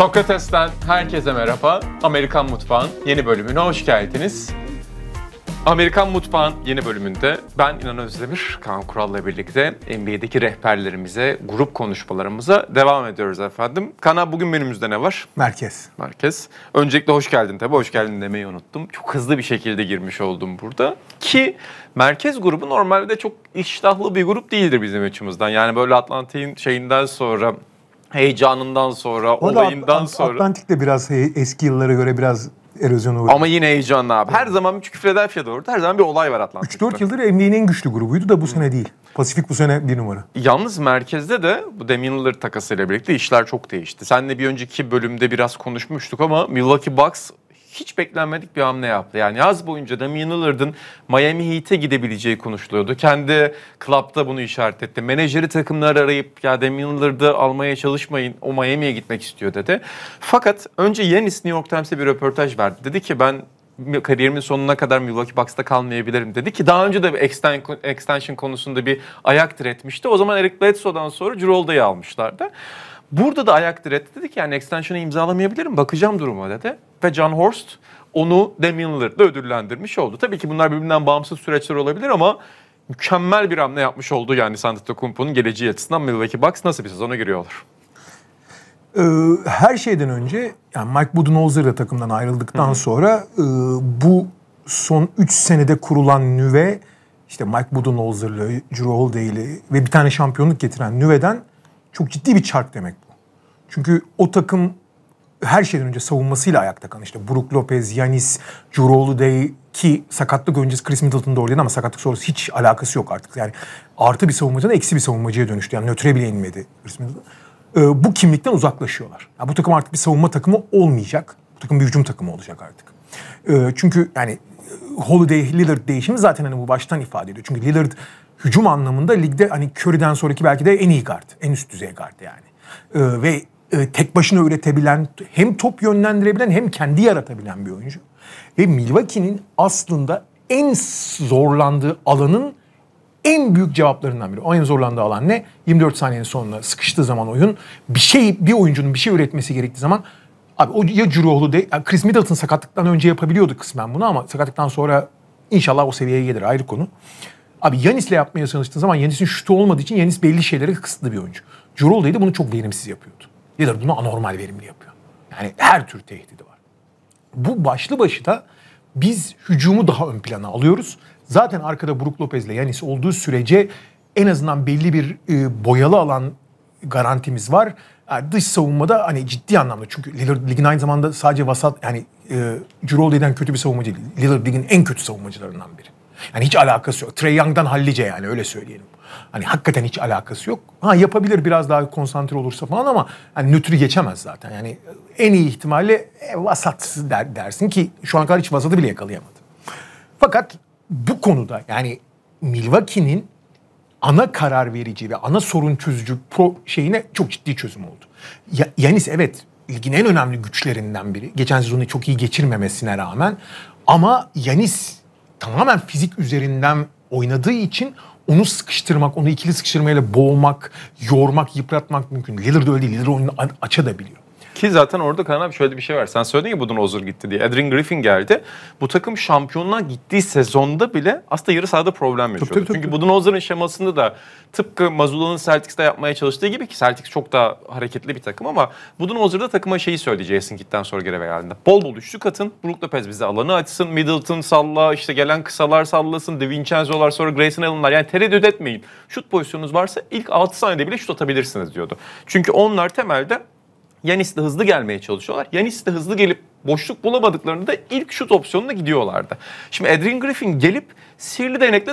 Sokrates'ten herkese merhaba. Amerikan Mutfağın yeni bölümüne hoş geldiniz. Amerikan Mutfağın yeni bölümünde ben İnan Özdemir, Kaan Kural'la birlikte NBA'deki rehberlerimize, grup konuşmalarımıza devam ediyoruz efendim. Kana bugün menümüzde ne var? Merkez. Merkez. Öncelikle hoş geldin tabii, hoş geldin demeyi unuttum. Çok hızlı bir şekilde girmiş oldum burada. Ki merkez grubu normalde çok iştahlı bir grup değildir bizim açımızdan. Yani böyle Atlantik'in şeyinden sonra heyecanından sonra, o olayından At- sonra. de biraz eski yıllara göre biraz erozyona uğradı. Ama yine heyecanlı abi. Her zaman çünkü Philadelphia doğru. Her zaman bir olay var Atlantik'te. 3-4 yıldır NBA'nin en güçlü grubuydu da bu sene değil. Pasifik bu sene bir numara. Yalnız merkezde de bu Damian Lillard takasıyla birlikte işler çok değişti. Seninle bir önceki bölümde biraz konuşmuştuk ama Milwaukee Bucks hiç beklenmedik bir hamle yaptı. Yani yaz boyunca Damian Lillard'ın Miami Heat'e gidebileceği konuşuluyordu. Kendi klapta bunu işaret etti. Menajeri takımlar arayıp ya Damian Lillard'ı almaya çalışmayın o Miami'ye gitmek istiyor dedi. Fakat önce Yanis New York Times'e bir röportaj verdi. Dedi ki ben kariyerimin sonuna kadar Milwaukee Bucks'ta kalmayabilirim dedi ki daha önce de extension konusunda bir ayak diretmişti. O zaman Eric Bledsoe'dan sonra Drew Holiday'i almışlardı. Burada da ayak diretti. Dedi ki yani extension'ı imzalamayabilirim. Bakacağım duruma dedi. Ve John Horst onu Damian Lillard'la ödüllendirmiş oldu. Tabii ki bunlar birbirinden bağımsız süreçler olabilir ama mükemmel bir hamle yapmış oldu yani Santettokumpo'nun geleceği açısından Milwaukee Bucks nasıl bir sezona giriyorlar? Ee, her şeyden önce yani Mike Budenholzer da takımdan ayrıldıktan Hı-hı. sonra e, bu son 3 senede kurulan nüve işte Mike Budenholzer'lı, Drew Holiday'li ve bir tane şampiyonluk getiren nüveden çok ciddi bir çark demek bu. Çünkü o takım her şeyden önce savunmasıyla ayakta kalan. işte, Brook Lopez, Yanis, Juro Day ki sakatlık öncesi Chris Middleton da oradaydı ama sakatlık sonrası hiç alakası yok artık. Yani artı bir savunmacıdan eksi bir savunmacıya dönüştü. Yani nötre bile inmedi Chris Middleton. Ee, bu kimlikten uzaklaşıyorlar. Yani bu takım artık bir savunma takımı olmayacak. Bu takım bir hücum takımı olacak artık. Ee, çünkü yani e, Holiday Lillard değişimi zaten hani bu baştan ifade ediyor. Çünkü Lillard hücum anlamında ligde hani Curry'den sonraki belki de en iyi guard. En üst düzey guard yani. Ee, ve e, tek başına üretebilen, hem top yönlendirebilen hem kendi yaratabilen bir oyuncu. Ve Milwaukee'nin aslında en zorlandığı alanın en büyük cevaplarından biri. O en zorlandığı alan ne? 24 saniyenin sonuna sıkıştığı zaman oyun bir şey bir oyuncunun bir şey üretmesi gerektiği zaman abi o ya Curoğlu de Chris Middleton sakatlıktan önce yapabiliyordu kısmen bunu ama sakatlıktan sonra inşallah o seviyeye gelir ayrı konu. Abi Yanis'le yapmaya çalıştığın zaman Yanis'in şutu olmadığı için Yanis belli şeylere kısıtlı bir oyuncu. Cirolde'yi bunu çok verimsiz yapıyordu. Lillard bunu anormal verimli yapıyor. Yani her tür tehdidi var. Bu başlı başına biz hücumu daha ön plana alıyoruz. Zaten arkada Brook Lopez'le Yanis olduğu sürece en azından belli bir e, boyalı alan garantimiz var. Yani e, dış savunmada hani ciddi anlamda çünkü Lillard ligin aynı zamanda sadece vasat yani e, Cirolde'den kötü bir savunmacı değil. Lillard ligin en kötü savunmacılarından biri. Yani hiç alakası yok. Trey Young'dan hallice yani öyle söyleyelim. Hani hakikaten hiç alakası yok. Ha yapabilir biraz daha konsantre olursa falan ama hani nötrü geçemez zaten. Yani en iyi ihtimalle e, vasat der, dersin ki şu an kadar hiç vasatı bile yakalayamadı. Fakat bu konuda yani Milwaukee'nin ana karar verici ve ana sorun çözücü pro şeyine çok ciddi çözüm oldu. Ya, Yanis evet ligin en önemli güçlerinden biri. Geçen sezonu çok iyi geçirmemesine rağmen ama Yanis tamamen fizik üzerinden oynadığı için onu sıkıştırmak, onu ikili sıkıştırmayla boğmak, yormak, yıpratmak mümkün. Lillard öyle değil. Lillard oyunu aça biliyor. Ki zaten orada Kanal abi şöyle bir şey var. Sen söyledin ya Budun Ozur gitti diye. Adrian Griffin geldi. Bu takım şampiyonluğa gittiği sezonda bile aslında yarı sahada problem yaşıyordu. Tabii, tabii, Çünkü Budun Ozur'un şemasında da tıpkı Mazula'nın Celtics'te yapmaya çalıştığı gibi ki Celtics çok daha hareketli bir takım ama Budun Ozur'da takıma şeyi söyledi Jason Kidd'den sonra göreve geldiğinde. Bol bol üçlük atın. Brook Lopez bize alanı açsın. Middleton salla. işte gelen kısalar sallasın. De Vincenzo'lar sonra Grayson Allen'lar. Yani tereddüt etmeyin. Şut pozisyonunuz varsa ilk 6 saniyede bile şut atabilirsiniz diyordu. Çünkü onlar temelde Yanis de hızlı gelmeye çalışıyorlar. Yanis de hızlı gelip boşluk bulamadıklarında ilk şut opsiyonuna gidiyorlardı. Şimdi Adrian Griffin gelip sihirli değnekle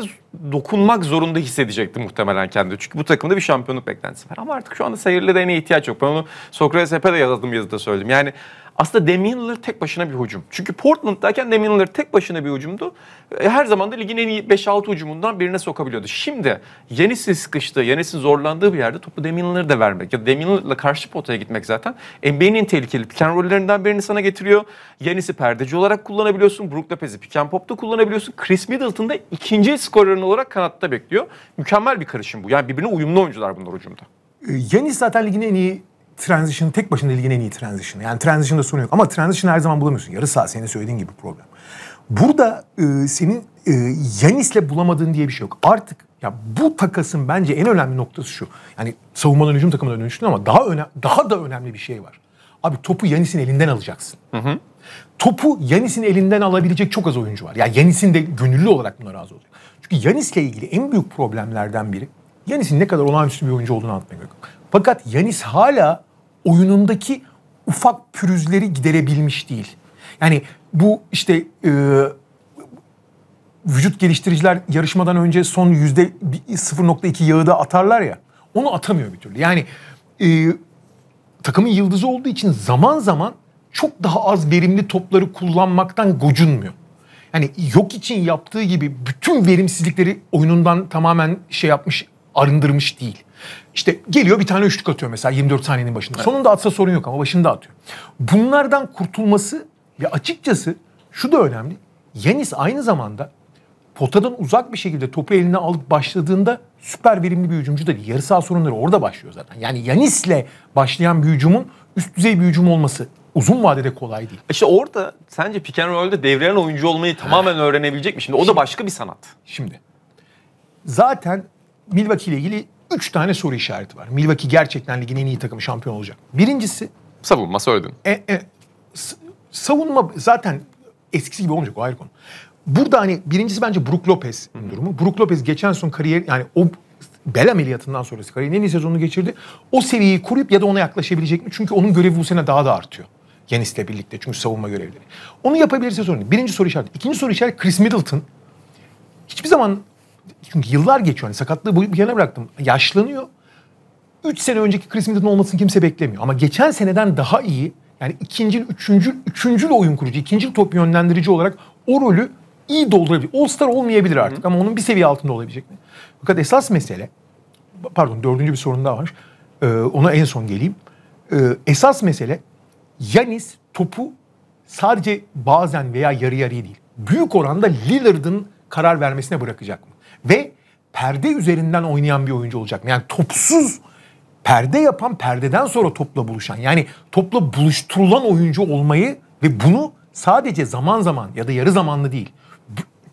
dokunmak zorunda hissedecekti muhtemelen kendini. Çünkü bu takımda bir şampiyonluk beklentisi var. Ama artık şu anda sihirli değneğe ihtiyaç yok. Ben onu Sokrates Epe'de yazdım yazıda söyledim. Yani aslında Damian Lillard tek başına bir hücum. Çünkü Portland'dayken Damian Lillard tek başına bir hücumdu. E, her zaman da ligin en iyi 5-6 hücumundan birine sokabiliyordu. Şimdi Yenis'in sıkıştığı, Yenis'in zorlandığı bir yerde topu Damian Lillard'a vermek ya da Damian Lillard'la karşı potaya gitmek zaten NBA'nin tehlikeli pick and birini sana getiriyor. Yenis'i perdeci olarak kullanabiliyorsun. Brook Lopez'i pick and pop'ta kullanabiliyorsun. Chris Middleton Middleton'da ikinci skorerın olarak kanatta bekliyor. Mükemmel bir karışım bu. Yani birbirine uyumlu oyuncular bunlar hücumda. Ee, Yanis zaten ligin en iyi transition tek başına ligin en iyi transition'ı. Yani transition'da sorun yok ama transition her zaman bulamıyorsun. Yarı saha senin söylediğin gibi problem. Burada e, senin e, Yanis'le bulamadığın diye bir şey yok. Artık ya bu takasın bence en önemli noktası şu. Yani savunmadan hücum takımına dönüştün ama daha öne, daha da önemli bir şey var. Abi topu Yanis'in elinden alacaksın. Hı hı. Topu Yanis'in elinden alabilecek çok az oyuncu var. yani Yanis'in de gönüllü olarak buna razı oluyor Çünkü Yanis'le ilgili en büyük problemlerden biri Yanis'in ne kadar olağanüstü bir oyuncu olduğunu anlatmak yok. Fakat Yanis hala oyunundaki ufak pürüzleri giderebilmiş değil. Yani bu işte e, vücut geliştiriciler yarışmadan önce son yüzde 0.2 yağı da atarlar ya. Onu atamıyor bir türlü. Yani e, takımın yıldızı olduğu için zaman zaman çok daha az verimli topları kullanmaktan gocunmuyor. Yani yok için yaptığı gibi bütün verimsizlikleri oyunundan tamamen şey yapmış, arındırmış değil. İşte geliyor bir tane üçlük atıyor mesela 24 saniyenin başında. Evet. Sonunda atsa sorun yok ama başında atıyor. Bunlardan kurtulması ve açıkçası şu da önemli. Yanis aynı zamanda potadan uzak bir şekilde topu eline alıp başladığında süper verimli bir hücumcu da değil. Yarı saha sorunları orada başlıyor zaten. Yani Yanis'le başlayan bir hücumun üst düzey bir hücum olması uzun vadede kolay değil. İşte orada sence pick and roll'de devrilen oyuncu olmayı tamamen öğrenebilecek mi? Şimdi o da başka bir sanat. Şimdi zaten Milwaukee ile ilgili Üç tane soru işareti var. Milwaukee gerçekten ligin en iyi takımı şampiyon olacak. Birincisi... Savunma söyledin. E, e, savunma zaten eskisi gibi olmayacak o ayrı konu. Burada hani birincisi bence Brook Lopez durumu. Brook Lopez geçen son kariyer yani o bel ameliyatından sonrası kariyerin en iyi sezonunu geçirdi. O seviyeyi koruyup ya da ona yaklaşabilecek mi? Çünkü onun görevi bu sene daha da artıyor. Yenis'le birlikte çünkü savunma görevleri. Onu yapabilirse sorun Birinci soru işareti. İkinci soru işareti Chris Middleton. Hiçbir zaman çünkü yıllar geçiyor. Hani sakatlığı bu bir kenara bıraktım. Yaşlanıyor. 3 sene önceki Chris Middleton olmasını kimse beklemiyor. Ama geçen seneden daha iyi yani ikinci, üçüncü, üçüncü oyun kurucu, ikinci top yönlendirici olarak o rolü iyi doldurabilir. All Star olmayabilir artık Hı. ama onun bir seviye altında olabilecek mi? Fakat esas mesele, pardon dördüncü bir sorun daha var. Ee, ona en son geleyim. Ee, esas mesele Yanis topu sadece bazen veya yarı yarıya değil. Büyük oranda Lillard'ın karar vermesine bırakacak mı? ve perde üzerinden oynayan bir oyuncu olacak. Yani topsuz perde yapan, perdeden sonra topla buluşan yani topla buluşturulan oyuncu olmayı ve bunu sadece zaman zaman ya da yarı zamanlı değil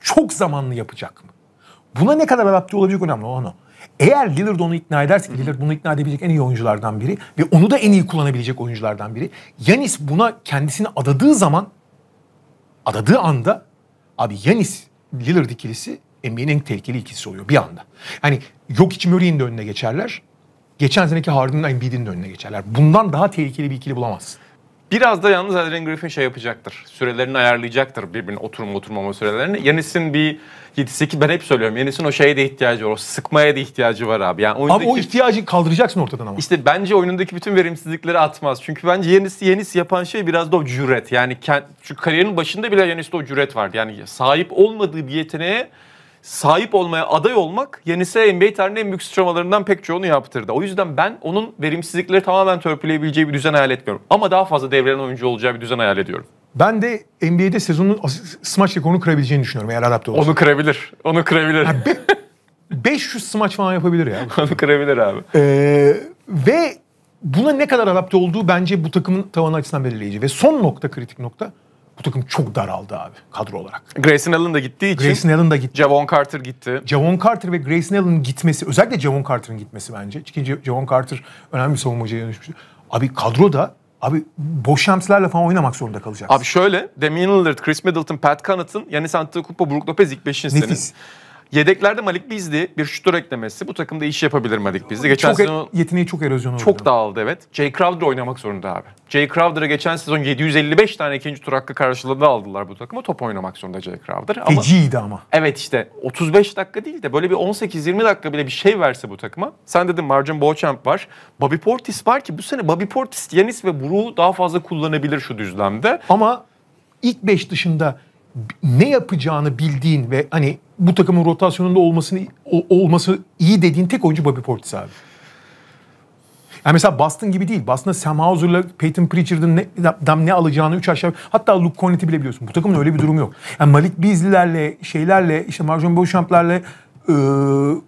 çok zamanlı yapacak mı? Buna ne kadar adapte olabilecek önemli olan o. Eğer Lillard onu ikna ederse Lillard bunu ikna edebilecek en iyi oyunculardan biri ve onu da en iyi kullanabilecek oyunculardan biri. Yanis buna kendisini adadığı zaman, adadığı anda abi Yanis Lillard ikilisi NBA'nin en tehlikeli ikisi oluyor bir anda. Yani yok için Murray'in de önüne geçerler. Geçen seneki Harden'ın Embiid'in de önüne geçerler. Bundan daha tehlikeli bir ikili bulamazsın. Biraz da yalnız Adrian Griffin şey yapacaktır. Sürelerini ayarlayacaktır birbirine oturma oturmama sürelerini. Yanis'in bir 7-8 ben hep söylüyorum. Yanis'in o şeye de ihtiyacı var. O sıkmaya da ihtiyacı var abi. Yani oyundaki... Abi o ihtiyacı kaldıracaksın ortadan ama. İşte bence oyunundaki bütün verimsizlikleri atmaz. Çünkü bence Yanis Yanis yapan şey biraz da o cüret. Yani kend... çünkü kariyerin başında bile Yanis'te o cüret vardı. Yani sahip olmadığı bir yeteneğe sahip olmaya aday olmak yenisi NBA tarihinin en büyük sıçramalarından pek çoğunu yaptırdı. O yüzden ben onun verimsizlikleri tamamen törpüleyebileceği bir düzen hayal etmiyorum. Ama daha fazla devrilen oyuncu olacağı bir düzen hayal ediyorum. Ben de NBA'de sezonun smaç rekorunu kırabileceğini düşünüyorum eğer adapte olursa. Onu kırabilir. Onu kırabilir. Yani be, 500 smaç falan yapabilir ya. Onu kırabilir abi. Ee, ve buna ne kadar adapte olduğu bence bu takımın tavanı açısından belirleyici. Ve son nokta kritik nokta bu takım çok daraldı abi kadro olarak. Grayson Allen da gittiği için. Grayson Allen da gitti. Javon Carter gitti. Javon Carter ve Grayson Allen'ın gitmesi özellikle Javon Carter'ın gitmesi bence. Çünkü Javon Carter önemli bir savunmacıya dönüşmüştü. Abi kadro da Abi boş şemsilerle falan oynamak zorunda kalacaksın. Abi şöyle, Damian Lillard, Chris Middleton, Pat Connaughton, Yanis Antetokounmpo, Brook Lopez ilk beşin senin. Nefis. Yedeklerde Malik Bizli bir şutör eklemesi bu takımda iş yapabilir Malik Bizli. Geçen çok sezon yeteneği çok erozyona uğradı. Çok dağıldı evet. Jay Crowder oynamak zorunda abi. Jay Crowder'ı geçen sezon 755 tane ikinci tur hakkı karşılığında aldılar bu takıma. Top oynamak zorunda Jay Crowder. Ama, Feciydi ama. Evet işte 35 dakika değil de böyle bir 18-20 dakika bile bir şey verse bu takıma. Sen dedin Marcin Beauchamp var. Bobby Portis var ki bu sene Bobby Portis, Yanis ve Buru'u daha fazla kullanabilir şu düzlemde. Ama ilk 5 dışında ne yapacağını bildiğin ve hani bu takımın rotasyonunda olmasını olması iyi dediğin tek oyuncu Bobby Portis abi. Yani mesela Boston gibi değil. Boston'da Sam Hauser'la Peyton Pritchard'ın ne, ne alacağını 3 aşağı... Hatta Luke Cornett'i bile biliyorsun. Bu takımın öyle bir durumu yok. Yani Malik Beasley'lerle, şeylerle, işte Marjon Beauchamp'larla ee,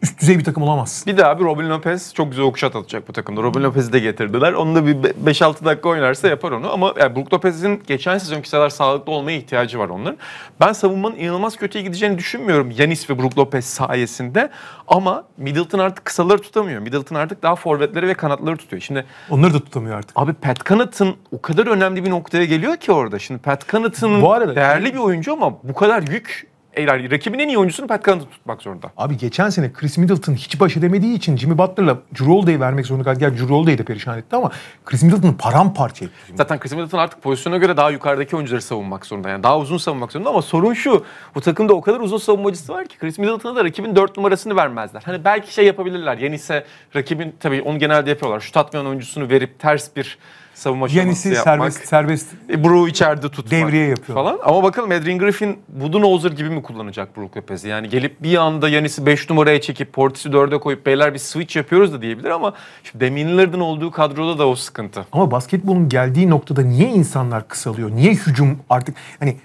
üst düzey bir takım olamaz. Bir de bir Robin Lopez çok güzel okuşat atacak bu takımda. Robin Lopez'i de getirdiler. Onu da bir 5-6 dakika oynarsa yapar onu. Ama yani Brook Lopez'in geçen sezonki kadar sağlıklı olmaya ihtiyacı var onların. Ben savunmanın inanılmaz kötüye gideceğini düşünmüyorum Yanis ve Brook Lopez sayesinde. Ama Middleton artık kısaları tutamıyor. Middleton artık daha forvetleri ve kanatları tutuyor. Şimdi Onları da tutamıyor artık. Abi Pat Connaughton o kadar önemli bir noktaya geliyor ki orada. Şimdi Pat Connaughton değerli bir oyuncu ama bu kadar yük e, yani rakibin en iyi oyuncusunu Pat Connaughton tutmak zorunda. Abi geçen sene Chris Middleton hiç baş edemediği için Jimmy Butler'la Drew Holiday'i vermek zorunda kaldı. Gerçi Drew Holiday'i de perişan etti ama Chris Middleton'ı paramparça etti. Zaten Chris Middleton artık pozisyona göre daha yukarıdaki oyuncuları savunmak zorunda. Yani daha uzun savunmak zorunda ama sorun şu. Bu takımda o kadar uzun savunmacısı var ki Chris Middleton'a da rakibin dört numarasını vermezler. Hani belki şey yapabilirler. Yenise rakibin tabii onu genelde yapıyorlar. Şut atmayan oyuncusunu verip ters bir savunma Yanis'i yapmak. serbest, serbest e, Brook'u içeride tutmak Devriye yapıyor. falan. Ama bakalım Adrian Griffin Budenholzer gibi mi kullanacak Brook Lopez'i? Yani gelip bir anda Yanis'i 5 numaraya çekip Portis'i 4'e koyup beyler bir switch yapıyoruz da diyebilir ama şimdi Damian Lillard'ın olduğu kadroda da o sıkıntı. Ama basketbolun geldiği noktada niye insanlar kısalıyor? Niye hücum artık hani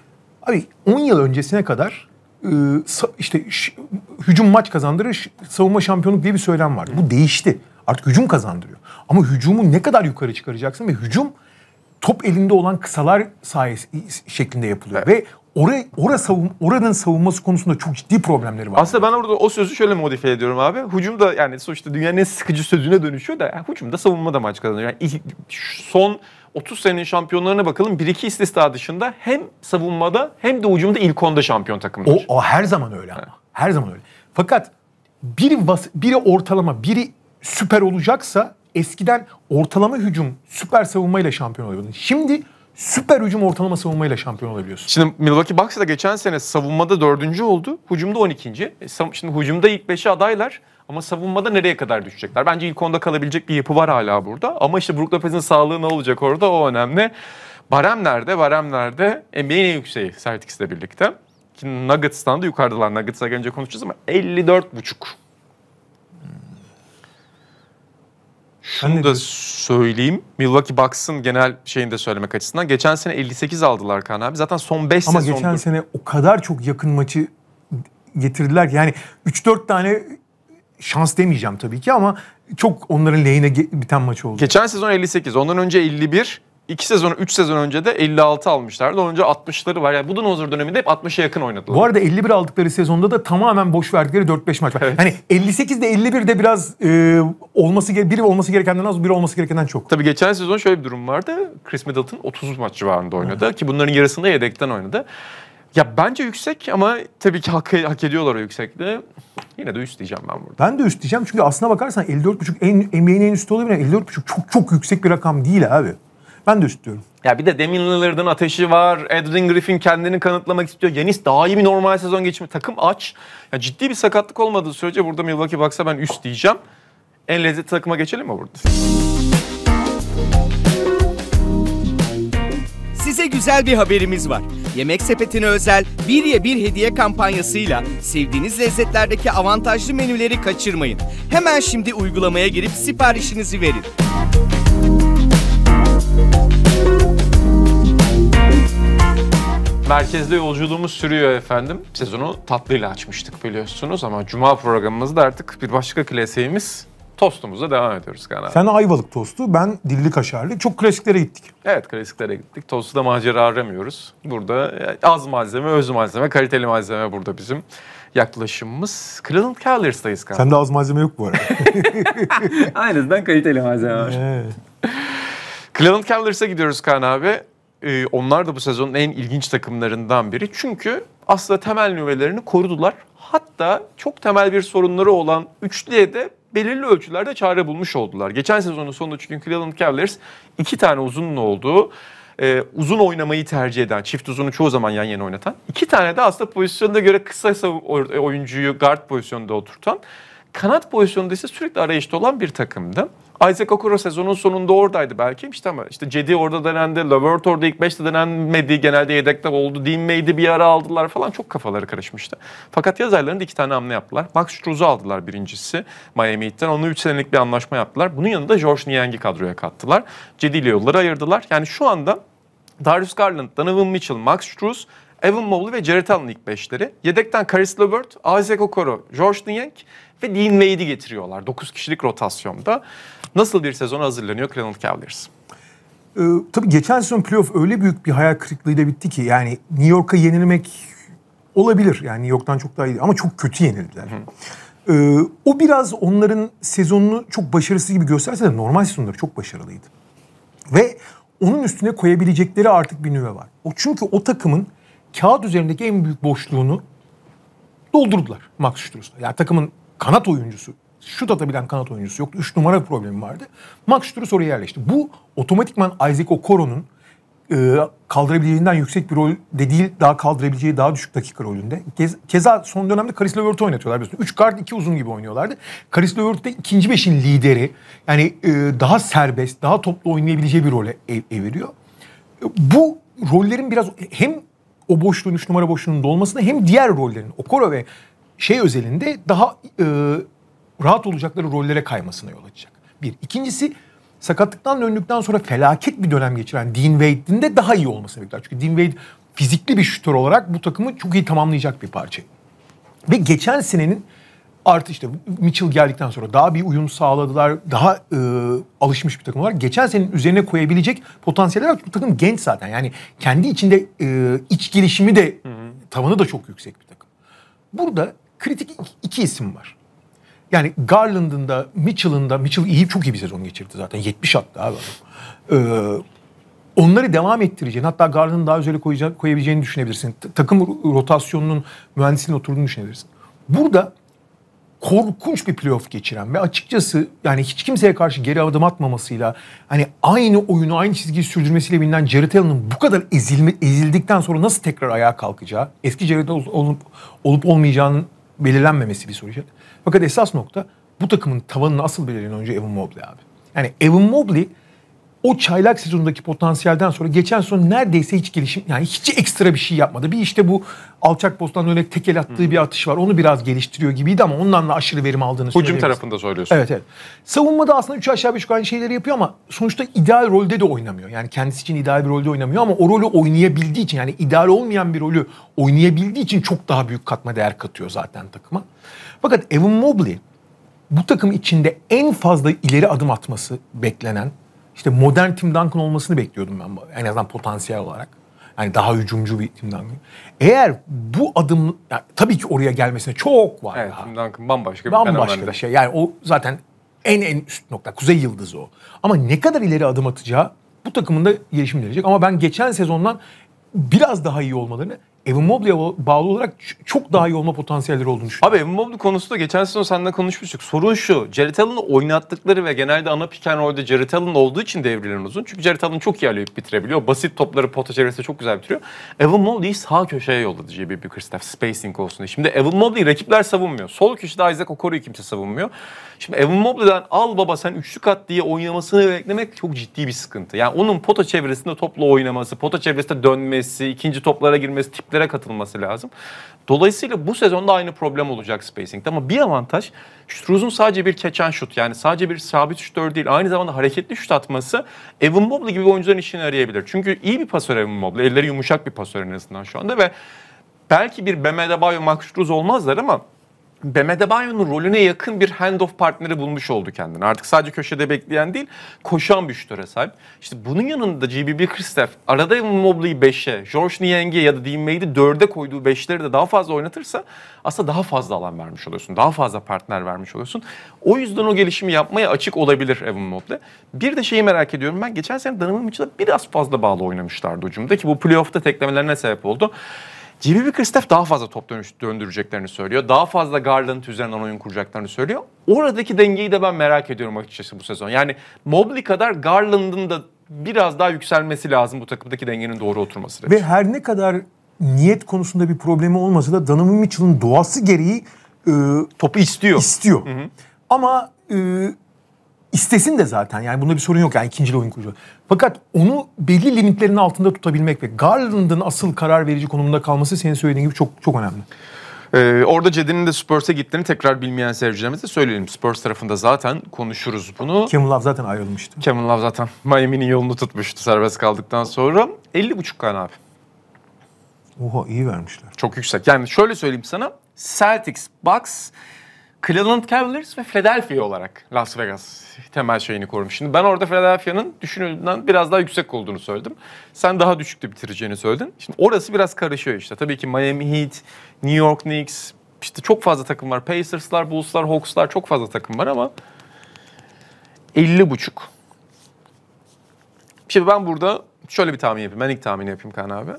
abi 10 yıl öncesine kadar e, işte hücum maç kazandırır, savunma şampiyonluk diye bir söylem vardı. Bu değişti. Artık hücum kazandırıyor. Ama hücumu ne kadar yukarı çıkaracaksın ve hücum top elinde olan kısalar sayesi şeklinde yapılıyor evet. ve oraya ora savun oranın savunması konusunda çok ciddi problemleri var. Aslında ben orada o sözü şöyle modifiye ediyorum abi. Hücum da yani sonuçta dünyanın en sıkıcı sözüne dönüşüyor da yani da savunma da maç kazanıyor. Yani son 30 senenin şampiyonlarına bakalım. Bir iki istisna dışında hem savunmada hem de hücumda ilk onda şampiyon takımlar. O, o her zaman öyle ama. Evet. Her zaman öyle. Fakat biri vas biri ortalama, biri süper olacaksa eskiden ortalama hücum süper savunmayla şampiyon olabiliyordun. Şimdi süper hücum ortalama savunmayla şampiyon olabiliyorsun. Şimdi Milwaukee Bucks da geçen sene savunmada dördüncü oldu. Hücumda 12. E, şimdi hücumda ilk 5'e adaylar ama savunmada nereye kadar düşecekler? Bence ilk onda kalabilecek bir yapı var hala burada. Ama işte Brook Lopez'in sağlığı ne olacak orada o önemli. Barem nerede? Barem nerede? NBA'nin en yükseği Celtics'le birlikte. Ki Nuggets'tan da yukarıdalar. Nuggets'a gelince konuşacağız ama 54,5 Şunu da söyleyeyim. Milwaukee Bucks'ın genel şeyini de söylemek açısından. Geçen sene 58 aldılar Kaan abi. Zaten son 5 Ama geçen sene o kadar çok yakın maçı getirdiler ki. Yani 3-4 tane şans demeyeceğim tabii ki ama çok onların lehine biten maç oldu. Geçen sezon 58. Ondan önce 51. 2 sezon, 3 sezon önce de 56 almışlardı. Ondan önce 60'ları var. Yani Budenholzer döneminde hep 60'a yakın oynadılar. Bu arada 51 aldıkları sezonda da tamamen boş verdikleri 4-5 maç var. Evet. Hani 51 de biraz e, olması biri olması gerekenden az, biri olması gerekenden çok. Tabii geçen sezon şöyle bir durum vardı. Chris Middleton 30 maç civarında oynadı evet. ki bunların yarısında yedekten oynadı. Ya bence yüksek ama tabii ki hak, hak ediyorlar o yüksekliği. Yine de üst diyeceğim ben burada. Ben de üst diyeceğim çünkü aslına bakarsan 54.5 en, emeğin en üstü olabilir. 54.5 çok çok yüksek bir rakam değil abi. Ben de istiyorum. Ya bir de Demin Lillard'ın ateşi var. Edwin Griffin kendini kanıtlamak istiyor. Yanis daha iyi bir normal sezon geçimi. Takım aç. Ya ciddi bir sakatlık olmadığı sürece burada Milwaukee Bucks'a ben üst diyeceğim. En lezzetli takıma geçelim mi burada? Size güzel bir haberimiz var. Yemek sepetine özel bir ye bir hediye kampanyasıyla sevdiğiniz lezzetlerdeki avantajlı menüleri kaçırmayın. Hemen şimdi uygulamaya girip siparişinizi verin. merkezde yolculuğumuz sürüyor efendim. Sezonu tatlıyla açmıştık biliyorsunuz ama cuma programımızda artık bir başka klasiğimiz tostumuza devam ediyoruz Kaan Sen ayvalık tostu, ben dilli kaşarlı. Çok klasiklere gittik. Evet klasiklere gittik. Tostu da macera aramıyoruz. Burada e, az malzeme, öz malzeme, kaliteli malzeme burada bizim yaklaşımımız. Cleveland Cavaliers'tayız Kaan. Sende az malzeme yok bu arada. Ben kaliteli malzeme var. Evet. Cleveland Cavaliers'a gidiyoruz Kaan abi e, onlar da bu sezonun en ilginç takımlarından biri. Çünkü aslında temel nüvelerini korudular. Hatta çok temel bir sorunları olan üçlüye de belirli ölçülerde çare bulmuş oldular. Geçen sezonun sonunda çünkü Cleveland Cavaliers iki tane uzunun olduğu e, uzun oynamayı tercih eden, çift uzunu çoğu zaman yan yana oynatan, iki tane de aslında pozisyonuna göre kısa oyuncuyu guard pozisyonunda oturtan, kanat pozisyonunda ise sürekli arayışta olan bir takımdı. Isaac Okoro sezonun sonunda oradaydı belki işte ama işte Cedi orada denendi, Levert orada ilk beşte denenmedi, genelde yedekte oldu, Dean May'di bir ara aldılar falan çok kafaları karışmıştı. Fakat yaz aylarında iki tane hamle yaptılar. Max Struz'u aldılar birincisi Miami Heat'ten. Onu 3 senelik bir anlaşma yaptılar. Bunun yanında George Niang'i kadroya kattılar. Cedi ile yolları ayırdılar. Yani şu anda Darius Garland, Donovan Mitchell, Max Struz, Evan Mobley ve Jared Allen ilk beşleri. Yedekten Caris LeVert, Isaac Okoro, George Niang ve Dean Wade'i getiriyorlar 9 kişilik rotasyonda. Nasıl bir sezona hazırlanıyor Cleveland Cavaliers? Ee, tabii geçen sezon playoff öyle büyük bir hayal kırıklığıyla bitti ki yani New York'a yenilmek olabilir. Yani New York'tan çok daha iyi ama çok kötü yenildiler. Ee, o biraz onların sezonunu çok başarısız gibi gösterse de normal sezonları çok başarılıydı. Ve onun üstüne koyabilecekleri artık bir nüve var. O çünkü o takımın kağıt üzerindeki en büyük boşluğunu doldurdular Max Struz'la. Yani takımın kanat oyuncusu şut atabilen kanat oyuncusu yoktu. 3 numara problemi vardı. Max Sturus sonra yerleşti. Bu otomatikman Isaac Okoro'nun e, kaldırabileceğinden yüksek bir rol de değil daha kaldırabileceği daha düşük dakika rolünde. Kez, keza son dönemde Karis Levert'ü oynatıyorlar biliyorsun. üç kart iki uzun gibi oynuyorlardı. Karis Levert de ikinci beşin lideri. Yani e, daha serbest, daha toplu oynayabileceği bir role ev, eviriyor. E, bu rollerin biraz hem o boşluğun üç numara boşluğunun dolmasına hem diğer rollerin Okoro ve şey özelinde daha e, rahat olacakları rollere kaymasına yol açacak. Bir. İkincisi sakatlıktan döndükten sonra felaket bir dönem geçiren Dean Wade'in de daha iyi olması bekler. Çünkü Dean Wade fizikli bir şütör olarak bu takımı çok iyi tamamlayacak bir parça. Ve geçen senenin artı işte Mitchell geldikten sonra daha bir uyum sağladılar. Daha e, alışmış bir takım olarak. Geçen senenin üzerine koyabilecek potansiyeller var. Bu takım genç zaten. Yani kendi içinde e, iç gelişimi de tavanı da çok yüksek bir takım. Burada kritik iki isim var. Yani Garland'ın da Mitchell'ın da Mitchell iyi çok iyi bir sezon geçirdi zaten. 70 attı abi. Ee, onları devam ettireceğini hatta Garland'ın daha özel koyabileceğini düşünebilirsin. takım rotasyonunun mühendisinin oturduğunu düşünebilirsin. Burada korkunç bir playoff geçiren ve açıkçası yani hiç kimseye karşı geri adım atmamasıyla hani aynı oyunu aynı çizgiyi sürdürmesiyle bilinen Jared Allen'ın bu kadar ezilme, ezildikten sonra nasıl tekrar ayağa kalkacağı eski Jared olup, olup olmayacağının belirlenmemesi bir soru işte. Fakat esas nokta bu takımın tavanını asıl belirleyen oyuncu Evan Mobley abi. Yani Evan Mobley o çaylak sezonundaki potansiyelden sonra geçen sezon neredeyse hiç gelişim yani hiç ekstra bir şey yapmadı. Bir işte bu alçak postan öyle tekel attığı Hı. bir atış var. Onu biraz geliştiriyor gibiydi ama ondan da aşırı verim aldığını Hücum tarafında söylüyorsun. Evet evet. Savunmada aslında üç aşağı beş yukarı şeyleri yapıyor ama sonuçta ideal rolde de oynamıyor. Yani kendisi için ideal bir rolde oynamıyor ama o rolü oynayabildiği için yani ideal olmayan bir rolü oynayabildiği için çok daha büyük katma değer katıyor zaten takıma. Fakat Evan Mobley bu takım içinde en fazla ileri adım atması beklenen işte modern Tim Duncan olmasını bekliyordum ben en azından potansiyel olarak. Yani daha hücumcu bir Tim Duncan. Eğer bu adım yani tabii ki oraya gelmesine çok var. Evet, daha. Tim Duncan bambaşka bir bambaşka bir şey. Yani o zaten en en üst nokta. Kuzey yıldızı o. Ama ne kadar ileri adım atacağı bu takımın takımında gelişim gelecek. Ama ben geçen sezondan biraz daha iyi olmalarını Evan Mobley'e bağlı olarak çok daha iyi olma potansiyelleri olduğunu düşünüyorum. Abi Evan Mobley konusunda geçen sene seninle konuşmuştuk. Sorun şu. Jared Allen'ı oynattıkları ve genelde ana piken rolde Jared Allen olduğu için devrilen uzun. Çünkü Jared Allen çok iyi aleyip bitirebiliyor. Basit topları pota çevresinde çok güzel bitiriyor. Evan Mobley'i sağ köşeye yolladı J.B. Bickerstaff spacing olsun diye. Şimdi Evan Mobley'i rakipler savunmuyor. Sol köşede Isaac Okoro'yu kimse savunmuyor. Şimdi Evan Mobley'den al baba sen üçlük at diye oynamasını beklemek çok ciddi bir sıkıntı. Yani onun pota çevresinde topla oynaması, pota çevresinde dönmesi, ikinci toplara girmesi, tip etkinliklere katılması lazım. Dolayısıyla bu sezonda aynı problem olacak spacing. ama bir avantaj Struz'un sadece bir keçen şut yani sadece bir sabit şutör değil aynı zamanda hareketli şut atması Evan Mobley gibi oyuncuların işine arayabilir. Çünkü iyi bir pasör Evan Mobley. Elleri yumuşak bir pasör en azından şu anda ve belki bir Bam Adebayo Max Struz olmazlar ama Bemede Bayo'nun rolüne yakın bir handoff partneri bulmuş oldu kendini. Artık sadece köşede bekleyen değil, koşan bir şutöre sahip. İşte bunun yanında GBB Kristoff arada Mobley'i 5'e, George Niang'i ya da Dean Made'i 4'e koyduğu 5'leri de daha fazla oynatırsa aslında daha fazla alan vermiş oluyorsun. Daha fazla partner vermiş oluyorsun. O yüzden o gelişimi yapmaya açık olabilir Evan Mobley. Bir de şeyi merak ediyorum ben. Geçen sene Donovan Mitchell'a biraz fazla bağlı oynamışlardı ucumda ki bu playoff'ta teklemelerine sebep oldu. GBB Kristoff daha fazla top dönüş, döndüreceklerini söylüyor. Daha fazla Garland üzerinden oyun kuracaklarını söylüyor. Oradaki dengeyi de ben merak ediyorum açıkçası bu sezon. Yani Mobley kadar Garland'ın da biraz daha yükselmesi lazım bu takımdaki dengenin doğru oturması. Ve her ne kadar niyet konusunda bir problemi olmasa da Donovan Mitchell'ın doğası gereği e, topu istiyor. İstiyor. Hı hı. Ama e, İstesin de zaten yani bunda bir sorun yok yani ikinci oyun kurucu. Fakat onu belli limitlerin altında tutabilmek ve Garland'ın asıl karar verici konumunda kalması senin söylediğin gibi çok çok önemli. Ee, orada Cedi'nin de Spurs'a gittiğini tekrar bilmeyen seyircilerimize söyleyelim. Spurs tarafında zaten konuşuruz bunu. Kevin Love zaten ayrılmıştı. Kevin Love zaten Miami'nin yolunu tutmuştu serbest kaldıktan sonra. 50,5 kan abi. Oha iyi vermişler. Çok yüksek. Yani şöyle söyleyeyim sana. Celtics, Bucks Cleveland Cavaliers ve Philadelphia olarak Las Vegas temel şeyini korumuş. Şimdi ben orada Philadelphia'nın düşünüldüğünden biraz daha yüksek olduğunu söyledim. Sen daha düşükte bitireceğini söyledin. Şimdi orası biraz karışıyor işte. Tabii ki Miami Heat, New York Knicks, işte çok fazla takım var. Pacers'lar, Bulls'lar, Hawks'lar çok fazla takım var ama 50 buçuk. Şimdi ben burada şöyle bir tahmin yapayım. Ben ilk tahmini yapayım Kaan abi.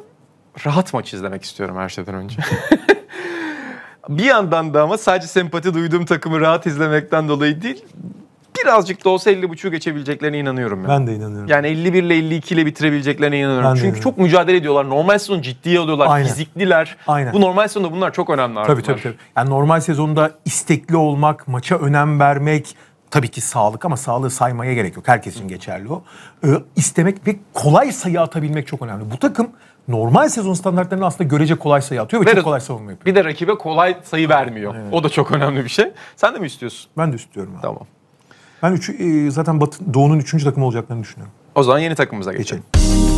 Rahat maç izlemek istiyorum her şeyden önce. bir yandan da ama sadece sempati duyduğum takımı rahat izlemekten dolayı değil birazcık da olsa 50.5'u geçebileceklerine inanıyorum. Yani. Ben de inanıyorum. Yani 51 ile 52 ile bitirebileceklerine inanıyorum. Ben Çünkü çok mücadele ediyorlar. Normal sezon ciddiye alıyorlar. Aynen. Fizikliler. Aynen. Bu normal sezonda bunlar çok önemli tabii, tabii tabii. Yani normal sezonda istekli olmak, maça önem vermek, tabii ki sağlık ama sağlığı saymaya gerek yok. Herkes için geçerli o. Ee, istemek ve kolay sayı atabilmek çok önemli. Bu takım normal sezon standartlarını aslında görece kolay sayı atıyor ve, ve çok de, kolay savunma yapıyor. Bir de rakibe kolay sayı vermiyor. Evet. O da çok önemli bir şey. Sen de mi istiyorsun? Ben de istiyorum abi. Tamam. Ben üç, e, zaten Batı, Doğu'nun üçüncü takım olacaklarını düşünüyorum. O zaman yeni takımımıza geçelim. geçelim.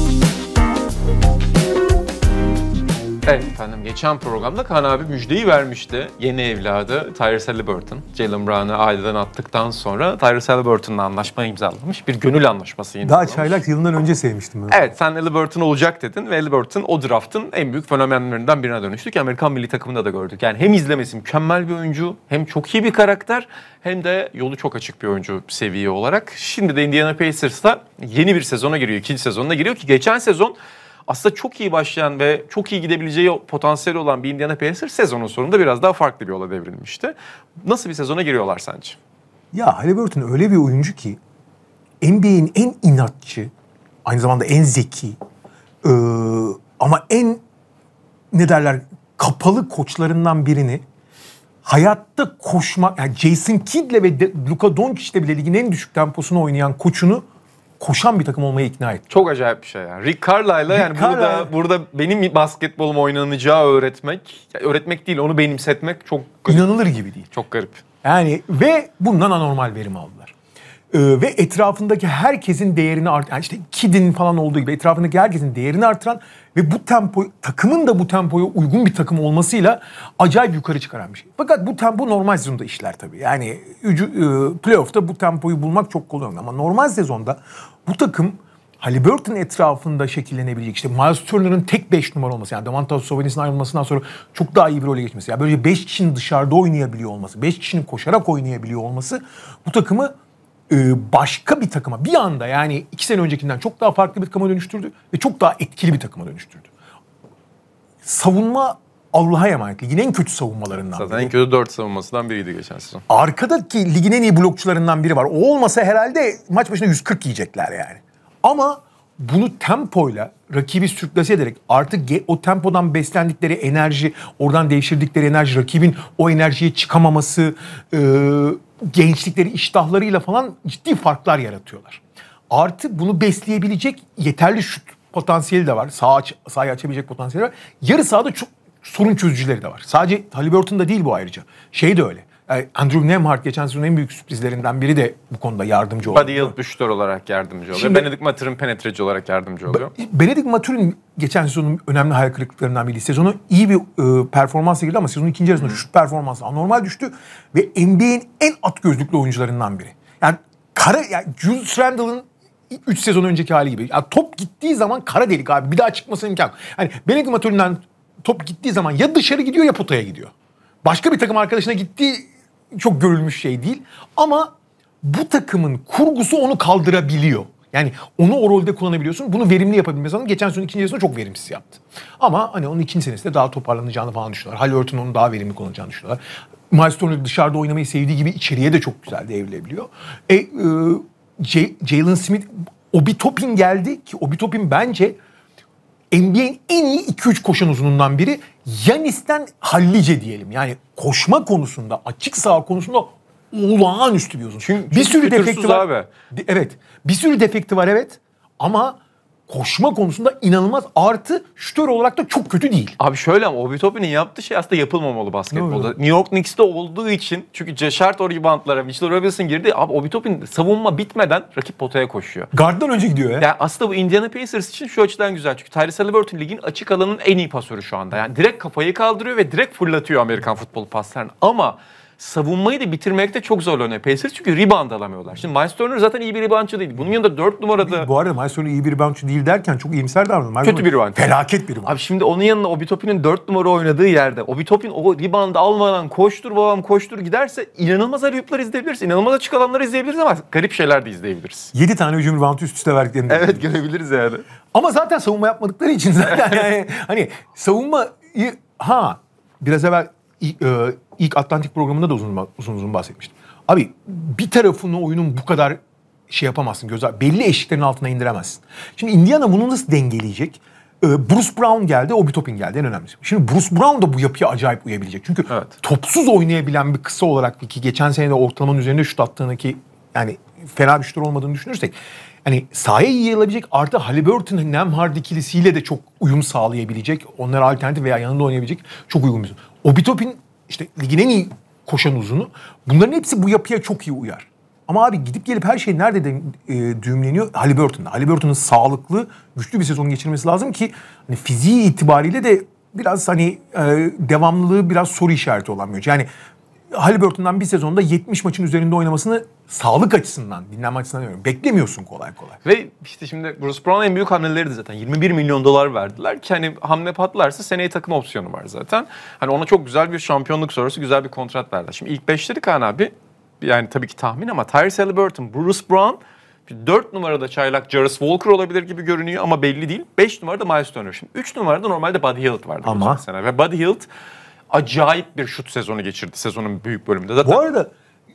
Evet efendim geçen programda Kaan abi müjdeyi vermişti. Yeni evladı Tyrese Halliburton. Jalen Brown'ı aileden attıktan sonra Tyrese Halliburton'la anlaşma imzalamış. Bir gönül anlaşması yine. Daha çaylak yılından önce sevmiştim ben. Evet sen Halliburton olacak dedin ve Halliburton o draftın en büyük fenomenlerinden birine dönüştük. Amerikan milli takımında da gördük. Yani hem izlemesi mükemmel bir oyuncu hem çok iyi bir karakter hem de yolu çok açık bir oyuncu seviye olarak. Şimdi de Indiana Pacers'ta yeni bir sezona giriyor. ikinci sezonuna giriyor ki geçen sezon aslında çok iyi başlayan ve çok iyi gidebileceği potansiyeli olan bir Indiana Pacers sezonun sonunda biraz daha farklı bir yola devrilmişti. Nasıl bir sezona giriyorlar sence? Ya Halliburton öyle bir oyuncu ki NBA'in en inatçı, aynı zamanda en zeki ee, ama en ne derler kapalı koçlarından birini hayatta koşmak yani Jason Kidd'le ve Luka Doncic'le bile ligin en düşük temposunu oynayan koçunu koşan bir takım olmaya ikna etti. Çok acayip bir şey yani. Rick Carlisle'a yani Carlisle... burada, burada benim basketbolum oynanacağı öğretmek, öğretmek değil onu benimsetmek çok garip. İnanılır gibi değil. Çok garip. Yani ve bundan anormal verim aldılar. Ee, ve etrafındaki herkesin değerini artıran, işte Kid'in falan olduğu gibi etrafındaki herkesin değerini artıran ve bu tempo takımın da bu tempoya uygun bir takım olmasıyla acayip yukarı çıkaran bir şey. Fakat bu tempo normal sezonda işler tabii. Yani ücü, e, playoff'ta bu tempoyu bulmak çok kolay ama normal sezonda bu takım Halliburton etrafında şekillenebilecek işte Miles Turner'ın tek 5 numara olması yani Damantas Savanis'in ayrılmasından sonra çok daha iyi bir role geçmesi. Yani böylece 5 kişinin dışarıda oynayabiliyor olması, 5 kişinin koşarak oynayabiliyor olması bu takımı e, başka bir takıma bir anda yani iki sene öncekinden çok daha farklı bir takıma dönüştürdü ve çok daha etkili bir takıma dönüştürdü. Savunma Allah'a emanet. Ligin en kötü savunmalarından Zaten biri. en kötü dört savunmasından biriydi geçen sezon. Arkadaki ligin en iyi blokçularından biri var. O olmasa herhalde maç başına 140 yiyecekler yani. Ama bunu tempoyla rakibi sürklase ederek artık o tempodan beslendikleri enerji, oradan değiştirdikleri enerji, rakibin o enerjiye çıkamaması, e, gençlikleri, iştahlarıyla falan ciddi farklar yaratıyorlar. Artı bunu besleyebilecek yeterli şut potansiyeli de var. Sağ aç, sahayı açabilecek potansiyeli var. Yarı sahada çok sorun çözücüleri de var. Sadece Haliburton da değil bu ayrıca. Şey de öyle. Andrew Nemhart geçen sezonun en büyük sürprizlerinden biri de bu konuda yardımcı oldu. Buddy Yield Büştör olarak yardımcı oluyor. Şimdi, Benedict Matur'un penetreci olarak yardımcı oluyor. Benedict Matur'un geçen sezonun önemli hayal kırıklıklarından biri. Sezonu iyi bir e, performansla girdi ama sezonun ikinci yarısında şut performansı anormal düştü. Ve NBA'in en at gözlüklü oyuncularından biri. Yani kara, yani Julius Randle'ın 3 sezon önceki hali gibi. Yani top gittiği zaman kara delik abi. Bir daha çıkmasının imkanı. Yani Benedict Matur'undan top gittiği zaman ya dışarı gidiyor ya potaya gidiyor. Başka bir takım arkadaşına gittiği çok görülmüş şey değil. Ama bu takımın kurgusu onu kaldırabiliyor. Yani onu o rolde kullanabiliyorsun. Bunu verimli yapabilmesi lazım. Geçen sene ikinci senesinde çok verimsiz yaptı. Ama hani onun ikinci senesinde daha toparlanacağını falan düşünüyorlar. Halliburton onu daha verimli kullanacağını düşünüyorlar. Miles Turner dışarıda oynamayı sevdiği gibi içeriye de çok güzel devrilebiliyor. E, e, Jalen Smith, Obi Topin geldi ki Obi Topin bence NBA'in en iyi 2-3 koşan uzunundan biri. Yanis'ten hallice diyelim. Yani koşma konusunda, açık saha konusunda olağanüstü bir uzun. Çünkü, bir sürü defekti var. Abi. De, evet. Bir sürü defekti var evet. Ama koşma konusunda inanılmaz artı şütör olarak da çok kötü değil. Abi şöyle ama Obi Toppin'in yaptığı şey aslında yapılmamalı basketbolda. New York Knicks'te olduğu için çünkü Ceşart o reboundlara Mitchell Robinson girdi. Abi Obi Top'in savunma bitmeden rakip potaya koşuyor. Guard'dan önce gidiyor ya. Yani aslında bu Indiana Pacers için şu açıdan güzel. Çünkü Tyrese Halliburton ligin açık alanın en iyi pasörü şu anda. Yani direkt kafayı kaldırıyor ve direkt fırlatıyor Amerikan futbolu paslarını. Ama savunmayı da bitirmekte çok zorlanıyor Pacers çünkü rebound alamıyorlar. Şimdi Miles Turner zaten iyi bir reboundçı değil. Bunun yanında 4 numarada... Bu arada Miles Turner iyi bir reboundçı değil derken çok iyimser davranıyor. Kötü bir rebound. Felaket bir rebound. Abi şimdi onun yanına Obitopi'nin 4 numara oynadığı yerde Obitopi'nin o rebound almadan koştur babam koştur giderse inanılmaz arayıplar izleyebiliriz. İnanılmaz açık alanları izleyebiliriz ama garip şeyler de izleyebiliriz. 7 tane hücum reboundu üst üste verdiklerini. Evet görebiliriz yani. Ama zaten savunma yapmadıkları için zaten yani hani savunma ha biraz evvel e, ilk Atlantik programında da uzun uzun, uzun bahsetmiştim. Abi bir tarafını oyunun bu kadar şey yapamazsın. Göz belli eşiklerin altına indiremezsin. Şimdi Indiana bunu nasıl dengeleyecek? Ee, Bruce Brown geldi, Obi Toppin geldi en önemlisi. Şimdi Bruce Brown da bu yapıya acayip uyabilecek. Çünkü evet. topsuz oynayabilen bir kısa olarak ki geçen sene de ortalamanın üzerinde şut attığını ki yani fena bir şutör olmadığını düşünürsek hani sahaya yayılabilecek artı Halliburton Nemhard ikilisiyle de çok uyum sağlayabilecek. Onlara alternatif veya yanında oynayabilecek çok uygun bir Obi Toppin işte ligin en iyi koşan uzunu. Bunların hepsi bu yapıya çok iyi uyar. Ama abi gidip gelip her şey nerede de, e, düğümleniyor? Halliburton'da. Halliburton'un sağlıklı, güçlü bir sezon geçirmesi lazım ki hani fiziği itibariyle de biraz hani e, devamlılığı biraz soru işareti olan bir Yani Halliburton'dan bir sezonda 70 maçın üzerinde oynamasını sağlık açısından, dinlenme açısından diyorum. Beklemiyorsun kolay kolay. Ve işte şimdi Bruce Brown en büyük hamleleri de zaten 21 milyon dolar verdiler ki hani hamle patlarsa seneye takım opsiyonu var zaten. Hani ona çok güzel bir şampiyonluk sonrası güzel bir kontrat verdiler. Şimdi ilk 5 dedik Kaan abi. Yani tabii ki tahmin ama Tyrese Halliburton, Bruce Brown 4 numarada çaylak Jarvis Walker olabilir gibi görünüyor ama belli değil. 5 numarada Miles Turner. Şimdi 3 numarada normalde Buddy Hilt vardı. Ama. Sene. Ve Buddy Hilt acayip bir şut sezonu geçirdi sezonun büyük bölümünde. Zaten... Bu arada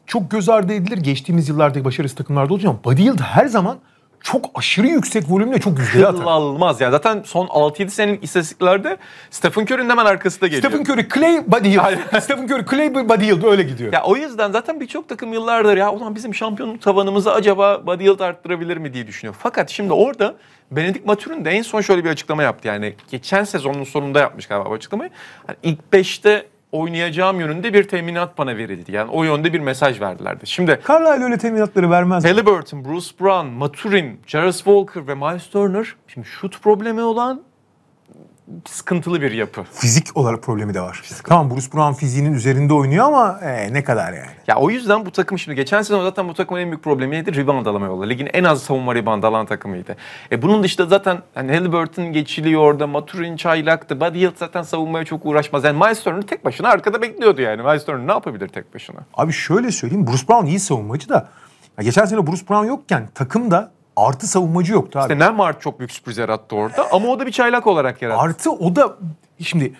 çok göz ardı edilir geçtiğimiz yıllardaki başarısız takımlarda olacağım. Buddy Yield her zaman çok aşırı yüksek volümle çok güzel atar. Kıl almaz Zaten son 6-7 senelik istatistiklerde Stephen Curry'nin hemen arkasında geliyor. Stephen Curry Clay body yield. Stephen Curry Clay body yield öyle gidiyor. Ya o yüzden zaten birçok takım yıllardır ya ulan bizim şampiyonluk tavanımızı acaba body yield arttırabilir mi diye düşünüyor. Fakat şimdi orada Benedict Maturin de en son şöyle bir açıklama yaptı yani. Geçen sezonun sonunda yapmış galiba bu açıklamayı. Hani ilk 5'te oynayacağım yönünde bir teminat bana verildi. Yani o yönde bir mesaj verdilerdi. Şimdi Carlisle öyle teminatları vermez. Halliburton, Bruce Brown, Maturin, Jarvis Walker ve Miles Turner şimdi şut problemi olan sıkıntılı bir yapı. Fizik olarak problemi de var. Fizik. Tamam Bruce Brown fiziğinin üzerinde oynuyor ama e, ne kadar yani. Ya o yüzden bu takım şimdi geçen sezon zaten bu takımın en büyük problemi neydi? Rebound alama Ligin en az savunma rebound alan takımıydı. E, bunun dışında zaten hani Halliburton geçiliyor orada. Maturin çaylaktı. Buddy Hield zaten savunmaya çok uğraşmaz. Yani Miles Turner tek başına arkada bekliyordu yani. Miles Turner ne yapabilir tek başına? Abi şöyle söyleyeyim. Bruce Brown iyi savunmacı da. Ya geçen sene Bruce Brown yokken takım da artı savunmacı yoktu abi. İşte Nemart çok büyük sürpriz yarattı orada ama o da bir çaylak olarak yarattı. Artı o da şimdi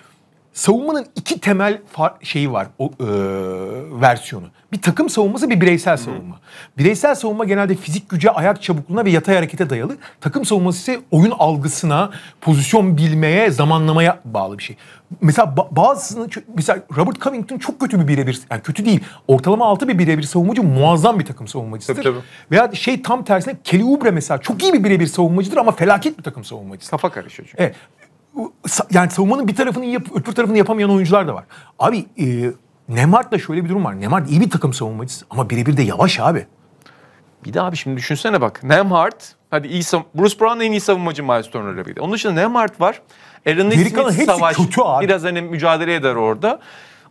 savunmanın iki temel şeyi var o e, versiyonu. Bir takım savunması bir bireysel savunma. Hı. Bireysel savunma genelde fizik güce, ayak çabukluğuna ve yatay harekete dayalı. Takım savunması ise oyun algısına, pozisyon bilmeye, zamanlamaya bağlı bir şey. Mesela bazısını mesela Robert Covington çok kötü bir birebir yani kötü değil. Ortalama altı bir birebir savunmacı muazzam bir takım savunmacısıdır. Tabii, tabii. Veya şey tam tersine Kelly Oubre mesela çok iyi bir birebir savunmacıdır ama felaket bir takım savunmacısı. Kafa karışıyor çünkü. Evet yani savunmanın bir tarafını yapıp öbür tarafını yapamayan oyuncular da var. Abi e, Neymar'da şöyle bir durum var. Neymar iyi bir takım savunmacısı ama birebir de yavaş abi. Bir daha abi şimdi düşünsene bak. Neymar, hadi iyi Bruce Brown en iyi savunmacı Miles Turner'la birlikte. Onun dışında Neymar var. Aaron Smith savaş. Biraz hani mücadele eder orada.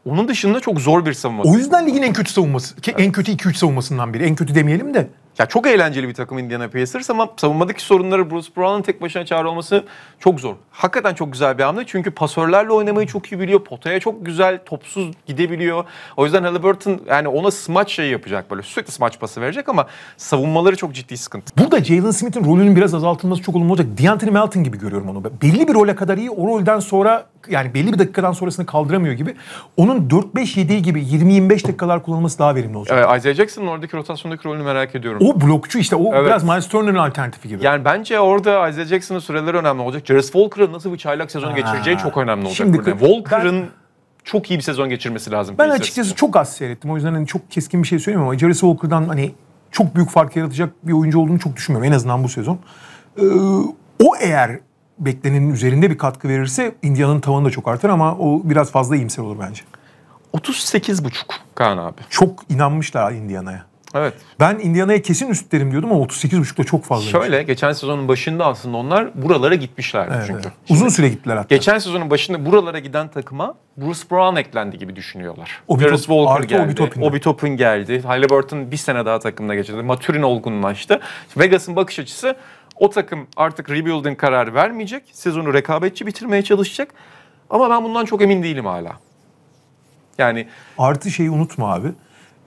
Onun dışında çok zor bir savunma. O yüzden ligin en kötü savunması. Evet. En kötü 2-3 savunmasından biri. En kötü demeyelim de. Ya çok eğlenceli bir takım Indiana Pacers ama savunmadaki sorunları Bruce Brown'ın tek başına çağrı olması çok zor. Hakikaten çok güzel bir hamle çünkü pasörlerle oynamayı çok iyi biliyor. Potaya çok güzel topsuz gidebiliyor. O yüzden Halliburton yani ona smaç şey yapacak böyle sürekli smaç pası verecek ama savunmaları çok ciddi sıkıntı. Burada Jalen Smith'in rolünün biraz azaltılması çok olumlu olacak. D'Anthony Melton gibi görüyorum onu. Belli bir role kadar iyi o rolden sonra yani belli bir dakikadan sonrasını kaldıramıyor gibi. Onun 4-5-7 gibi 20-25 dakikalar kullanılması daha verimli olacak. Evet, Isaiah Jackson'ın oradaki rotasyondaki rolünü merak ediyorum. O blokçu işte o evet. biraz Miles Turner'ın alternatifi gibi. Yani bence orada Isaiah Jackson'ın süreleri önemli olacak. Jarvis Walker'ın nasıl bir çaylak sezonu geçireceği çok önemli olacak Şimdi, burada. Walker'ın çok iyi bir sezon geçirmesi lazım. Ben açıkçası çok az seyrettim. O yüzden hani çok keskin bir şey söylemiyorum ama Jarvis Walker'dan hani çok büyük fark yaratacak bir oyuncu olduğunu çok düşünmüyorum. En azından bu sezon. Ee, o eğer beklenenin üzerinde bir katkı verirse Indiana'nın tavanı da çok artar ama o biraz fazla iyimser olur bence. 38,5 Kaan abi. Çok inanmışlar Indiana'ya. Evet. Ben Indiana'ya kesin üst derim diyordum ama da çok fazla. Şöyle şey. geçen sezonun başında aslında onlar buralara gitmişlerdi evet, çünkü. Evet. Uzun Şimdi, süre gittiler hatta. Geçen sezonun başında buralara giden takıma Bruce Brown eklendi gibi düşünüyorlar. Obitop, Paris Walker geldi. Obi Obitop'un geldi. Halliburton bir sene daha takımda geçirdi. Maturin olgunlaştı. Vegas'ın bakış açısı o takım artık rebuilding kararı vermeyecek. Sezonu rekabetçi bitirmeye çalışacak. Ama ben bundan çok emin değilim hala. Yani artı şeyi unutma abi.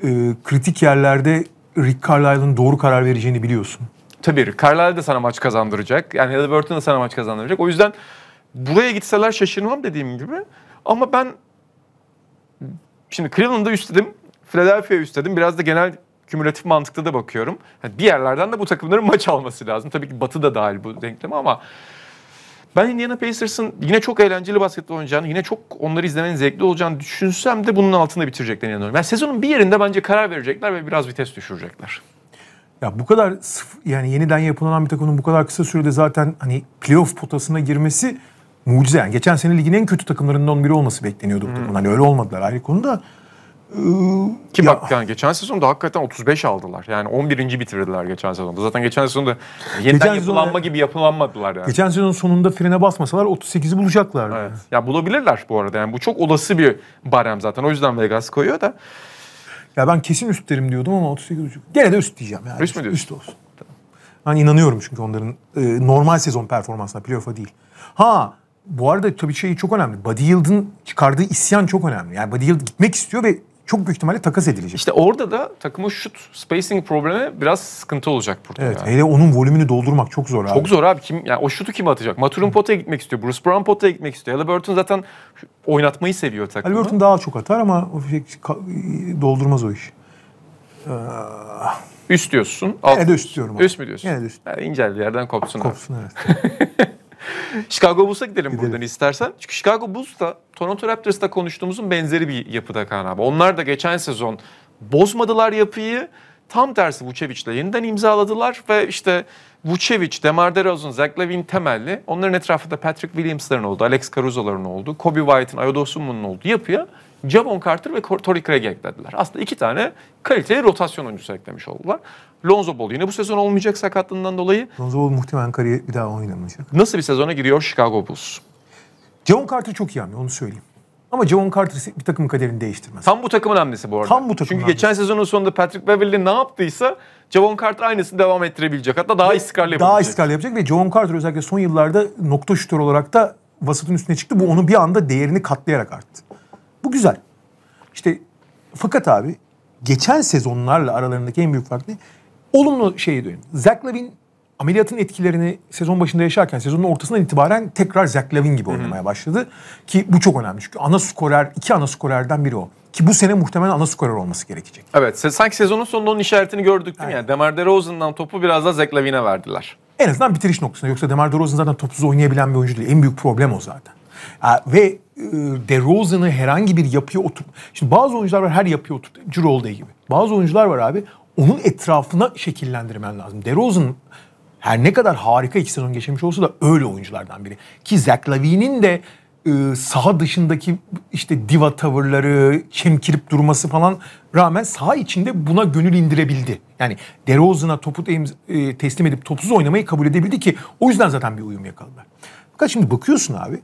E, kritik yerlerde Rick Carlisle'ın doğru karar vereceğini biliyorsun. Tabii Rick Carlisle de sana maç kazandıracak. Yani Halliburton da sana maç kazandıracak. O yüzden buraya gitseler şaşırmam dediğim gibi. Ama ben şimdi Cleveland'da üstledim. Philadelphia'ya üstledim. Biraz da genel kümülatif mantıkta da bakıyorum. Yani bir yerlerden de bu takımların maç alması lazım. Tabii ki Batı da dahil bu denkleme ama ben Indiana Pacers'ın yine çok eğlenceli basketbol oynayacağını, yine çok onları izlemenin zevkli olacağını düşünsem de bunun altında bitireceklerini inanıyorum. Yani sezonun bir yerinde bence karar verecekler ve biraz vites düşürecekler. Ya bu kadar sıf, yani yeniden yapılan bir takımın bu kadar kısa sürede zaten hani playoff potasına girmesi mucize. Yani geçen sene ligin en kötü takımlarından biri olması bekleniyordu bu hmm. Hani öyle olmadılar ayrı konuda. Ki bak yani geçen sezonda hakikaten 35 aldılar. Yani 11. bitirdiler geçen sezonda. Zaten geçen sezonda yeniden geçen yapılanma sezonda, gibi yapılanmadılar yani. Geçen sezonun sonunda frene basmasalar 38'i bulacaklar. Evet. Yani. Ya bulabilirler bu arada. Yani bu çok olası bir barem zaten. O yüzden Vegas koyuyor da. Ya ben kesin üst derim diyordum ama 38 buçuk. Gene de üst diyeceğim yani. Üst mü diyorsun? Üst olsun. Tamam. Ben inanıyorum çünkü onların e, normal sezon performansına, playoff'a değil. Ha bu arada tabii şey çok önemli. Buddy Yield'ın çıkardığı isyan çok önemli. Yani Buddy Yield gitmek istiyor ve çok büyük ihtimalle takas edilecek. İşte orada da takımın şut spacing problemi biraz sıkıntı olacak burada. Evet, yani. hele onun volümünü doldurmak çok zor abi. Çok zor abi. Kim yani o şutu kim atacak? Maturun potaya gitmek istiyor. Bruce Brown potaya gitmek istiyor. Halliburton zaten oynatmayı seviyor takımı. Halliburton daha çok atar ama o şey, doldurmaz o iş. Ee... Üst diyorsun. Alt. Yine de üst diyorum. Abi. Üst mü diyorsun? Yine de üst. Yani ince bir yerden kopsun. Kopsun abi. evet. Chicago Bulls'a gidelim, gidelim buradan istersen. Çünkü Chicago da Toronto Raptors'ta konuştuğumuzun benzeri bir yapıda Kaan abi. Onlar da geçen sezon bozmadılar yapıyı. Tam tersi Vucevic'le yeniden imzaladılar ve işte Vucevic, Demar DeRozan, Zach Levine temelli. Onların etrafında Patrick Williams'ların oldu, Alex Caruso'ların oldu, Kobe White'ın, Ayodosunmu'nun oldu yapıya Javon Carter ve Torrey Craig eklediler. Aslında iki tane kaliteli rotasyon oyuncusu eklemiş oldular. Lonzo Ball yine bu sezon olmayacak sakatlığından dolayı. Lonzo Ball muhtemelen kariyer bir daha oynamayacak. Nasıl bir sezona giriyor Chicago Bulls? Javon Carter çok iyi hamle onu söyleyeyim. Ama Javon Carter bir takımın kaderini değiştirmez. Tam bu takımın hamlesi bu arada. Tam bu takımın Çünkü hamlesi. geçen sezonun sonunda Patrick Beverly ne yaptıysa Javon Carter aynısını devam ettirebilecek. Hatta daha ve istikrarlı yapabilecek. Daha istikrarlı yapacak ve Javon Carter özellikle son yıllarda nokta şutör olarak da vasatın üstüne çıktı. Bu onu bir anda değerini katlayarak arttı. Bu güzel. İşte fakat abi geçen sezonlarla aralarındaki en büyük fark ne? olumlu şeyi dönün. Zach Lavin ameliyatın etkilerini sezon başında yaşarken sezonun ortasından itibaren tekrar Zach Lavin gibi oynamaya başladı. Ki bu çok önemli çünkü ana skorer, iki ana skorerden biri o. Ki bu sene muhtemelen ana skorer olması gerekecek. Evet sanki sezonun sonunda onun işaretini gördük değil mi? Yani Demar DeRozan'dan topu biraz daha Zach Lavin'e verdiler. En azından bitiriş noktasında. Yoksa Demar DeRozan zaten topsuz oynayabilen bir oyuncu değil. En büyük problem o zaten. Ve e, DeRozan'ı herhangi bir yapıya otur. Şimdi bazı oyuncular var her yapıya otur. Cirolde gibi. Bazı oyuncular var abi onun etrafına şekillendirmen lazım. DeRozan her ne kadar harika iki sezon geçirmiş olsa da öyle oyunculardan biri. Ki Zach Lavine'in de e, saha dışındaki işte diva tavırları, çemkirip durması falan rağmen saha içinde buna gönül indirebildi. Yani DeRozan'a topu e, teslim edip topsuz oynamayı kabul edebildi ki o yüzden zaten bir uyum yakaladılar. Fakat şimdi bakıyorsun abi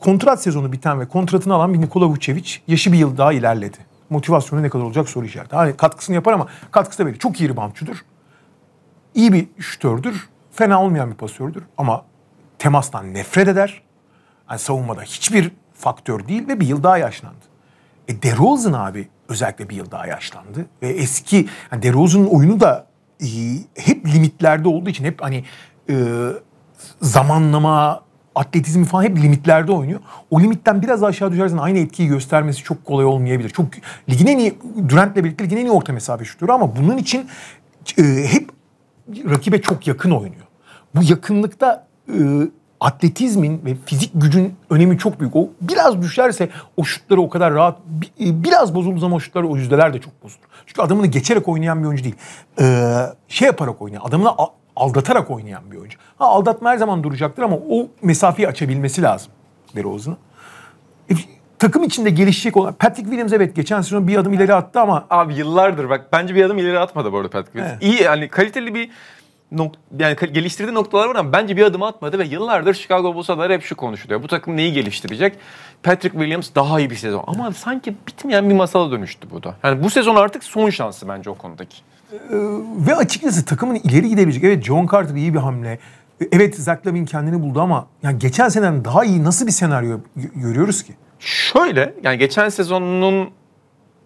kontrat sezonu biten ve kontratını alan bir Nikola Vucevic yaşı bir yıl daha ilerledi motivasyonu ne kadar olacak soru işareti. Hani katkısını yapar ama katkısı da belli. Çok iyi ribamçudur. İyi bir şütördür. Fena olmayan bir pasördür. Ama temastan nefret eder. Yani savunmada hiçbir faktör değil ve bir yıl daha yaşlandı. E DeRozan abi özellikle bir yıl daha yaşlandı. Ve eski yani DeRozan'ın oyunu da e, hep limitlerde olduğu için hep hani e, zamanlama atletizmi falan hep limitlerde oynuyor. O limitten biraz aşağı düşersen aynı etkiyi göstermesi çok kolay olmayabilir. Çok ligin en iyi Durant'le birlikte ligin en iyi orta mesafe şutörü ama bunun için e, hep rakibe çok yakın oynuyor. Bu yakınlıkta e, atletizmin ve fizik gücün önemi çok büyük. O biraz düşerse o şutları o kadar rahat e, biraz bozulduğu ama o şutlar o yüzdeler de çok bozulur. Çünkü adamını geçerek oynayan bir oyuncu değil. Ee, şey yaparak oynuyor. adamına aldatarak oynayan bir oyuncu. Ha aldatma her zaman duracaktır ama o mesafeyi açabilmesi lazım DeRozan'ın. E, takım içinde gelişecek olan Patrick Williams evet geçen sezon bir adım ileri attı ama abi yıllardır bak bence bir adım ileri atmadı bu arada Patrick Williams. He. İyi yani kaliteli bir nok yani geliştirdiği noktalar var ama bence bir adım atmadı ve yıllardır Chicago Bulls'lar hep şu konuşuluyor. Bu takım neyi geliştirecek? Patrick Williams daha iyi bir sezon. Ama sanki bitmeyen bir masala dönüştü bu da. Yani bu sezon artık son şansı bence o konudaki. Ee, ve açıkçası takımın ileri gidebilecek. Evet John Carter iyi bir hamle. Evet Zach Lavin kendini buldu ama yani geçen seneden daha iyi nasıl bir senaryo görüyoruz ki? Şöyle yani geçen sezonun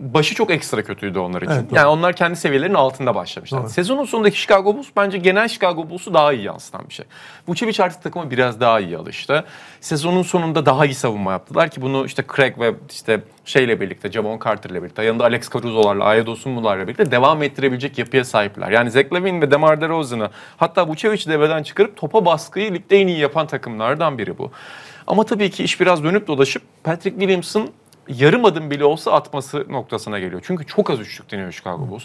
başı çok ekstra kötüydü onlar için. Evet, yani onlar kendi seviyelerinin altında başlamışlar. Doğru. Sezonun sonundaki Chicago Bulls bence genel Chicago Bulls'u daha iyi yansıtan bir şey. Vucevic artık takıma biraz daha iyi alıştı. Sezonun sonunda daha iyi savunma yaptılar ki bunu işte Craig ve işte şeyle birlikte, Javon Carter'la birlikte, yanında Alex Caruso'larla, Aya Dosunmular'la birlikte devam ettirebilecek yapıya sahipler. Yani Zach Lavin ve DeMar DeRozan'ı hatta Vucevic'i devreden çıkarıp topa baskıyı ligde en iyi yapan takımlardan biri bu. Ama tabii ki iş biraz dönüp dolaşıp Patrick Williams'ın yarım adım bile olsa atması noktasına geliyor. Çünkü çok az üçlük deniyor Chicago Bulls.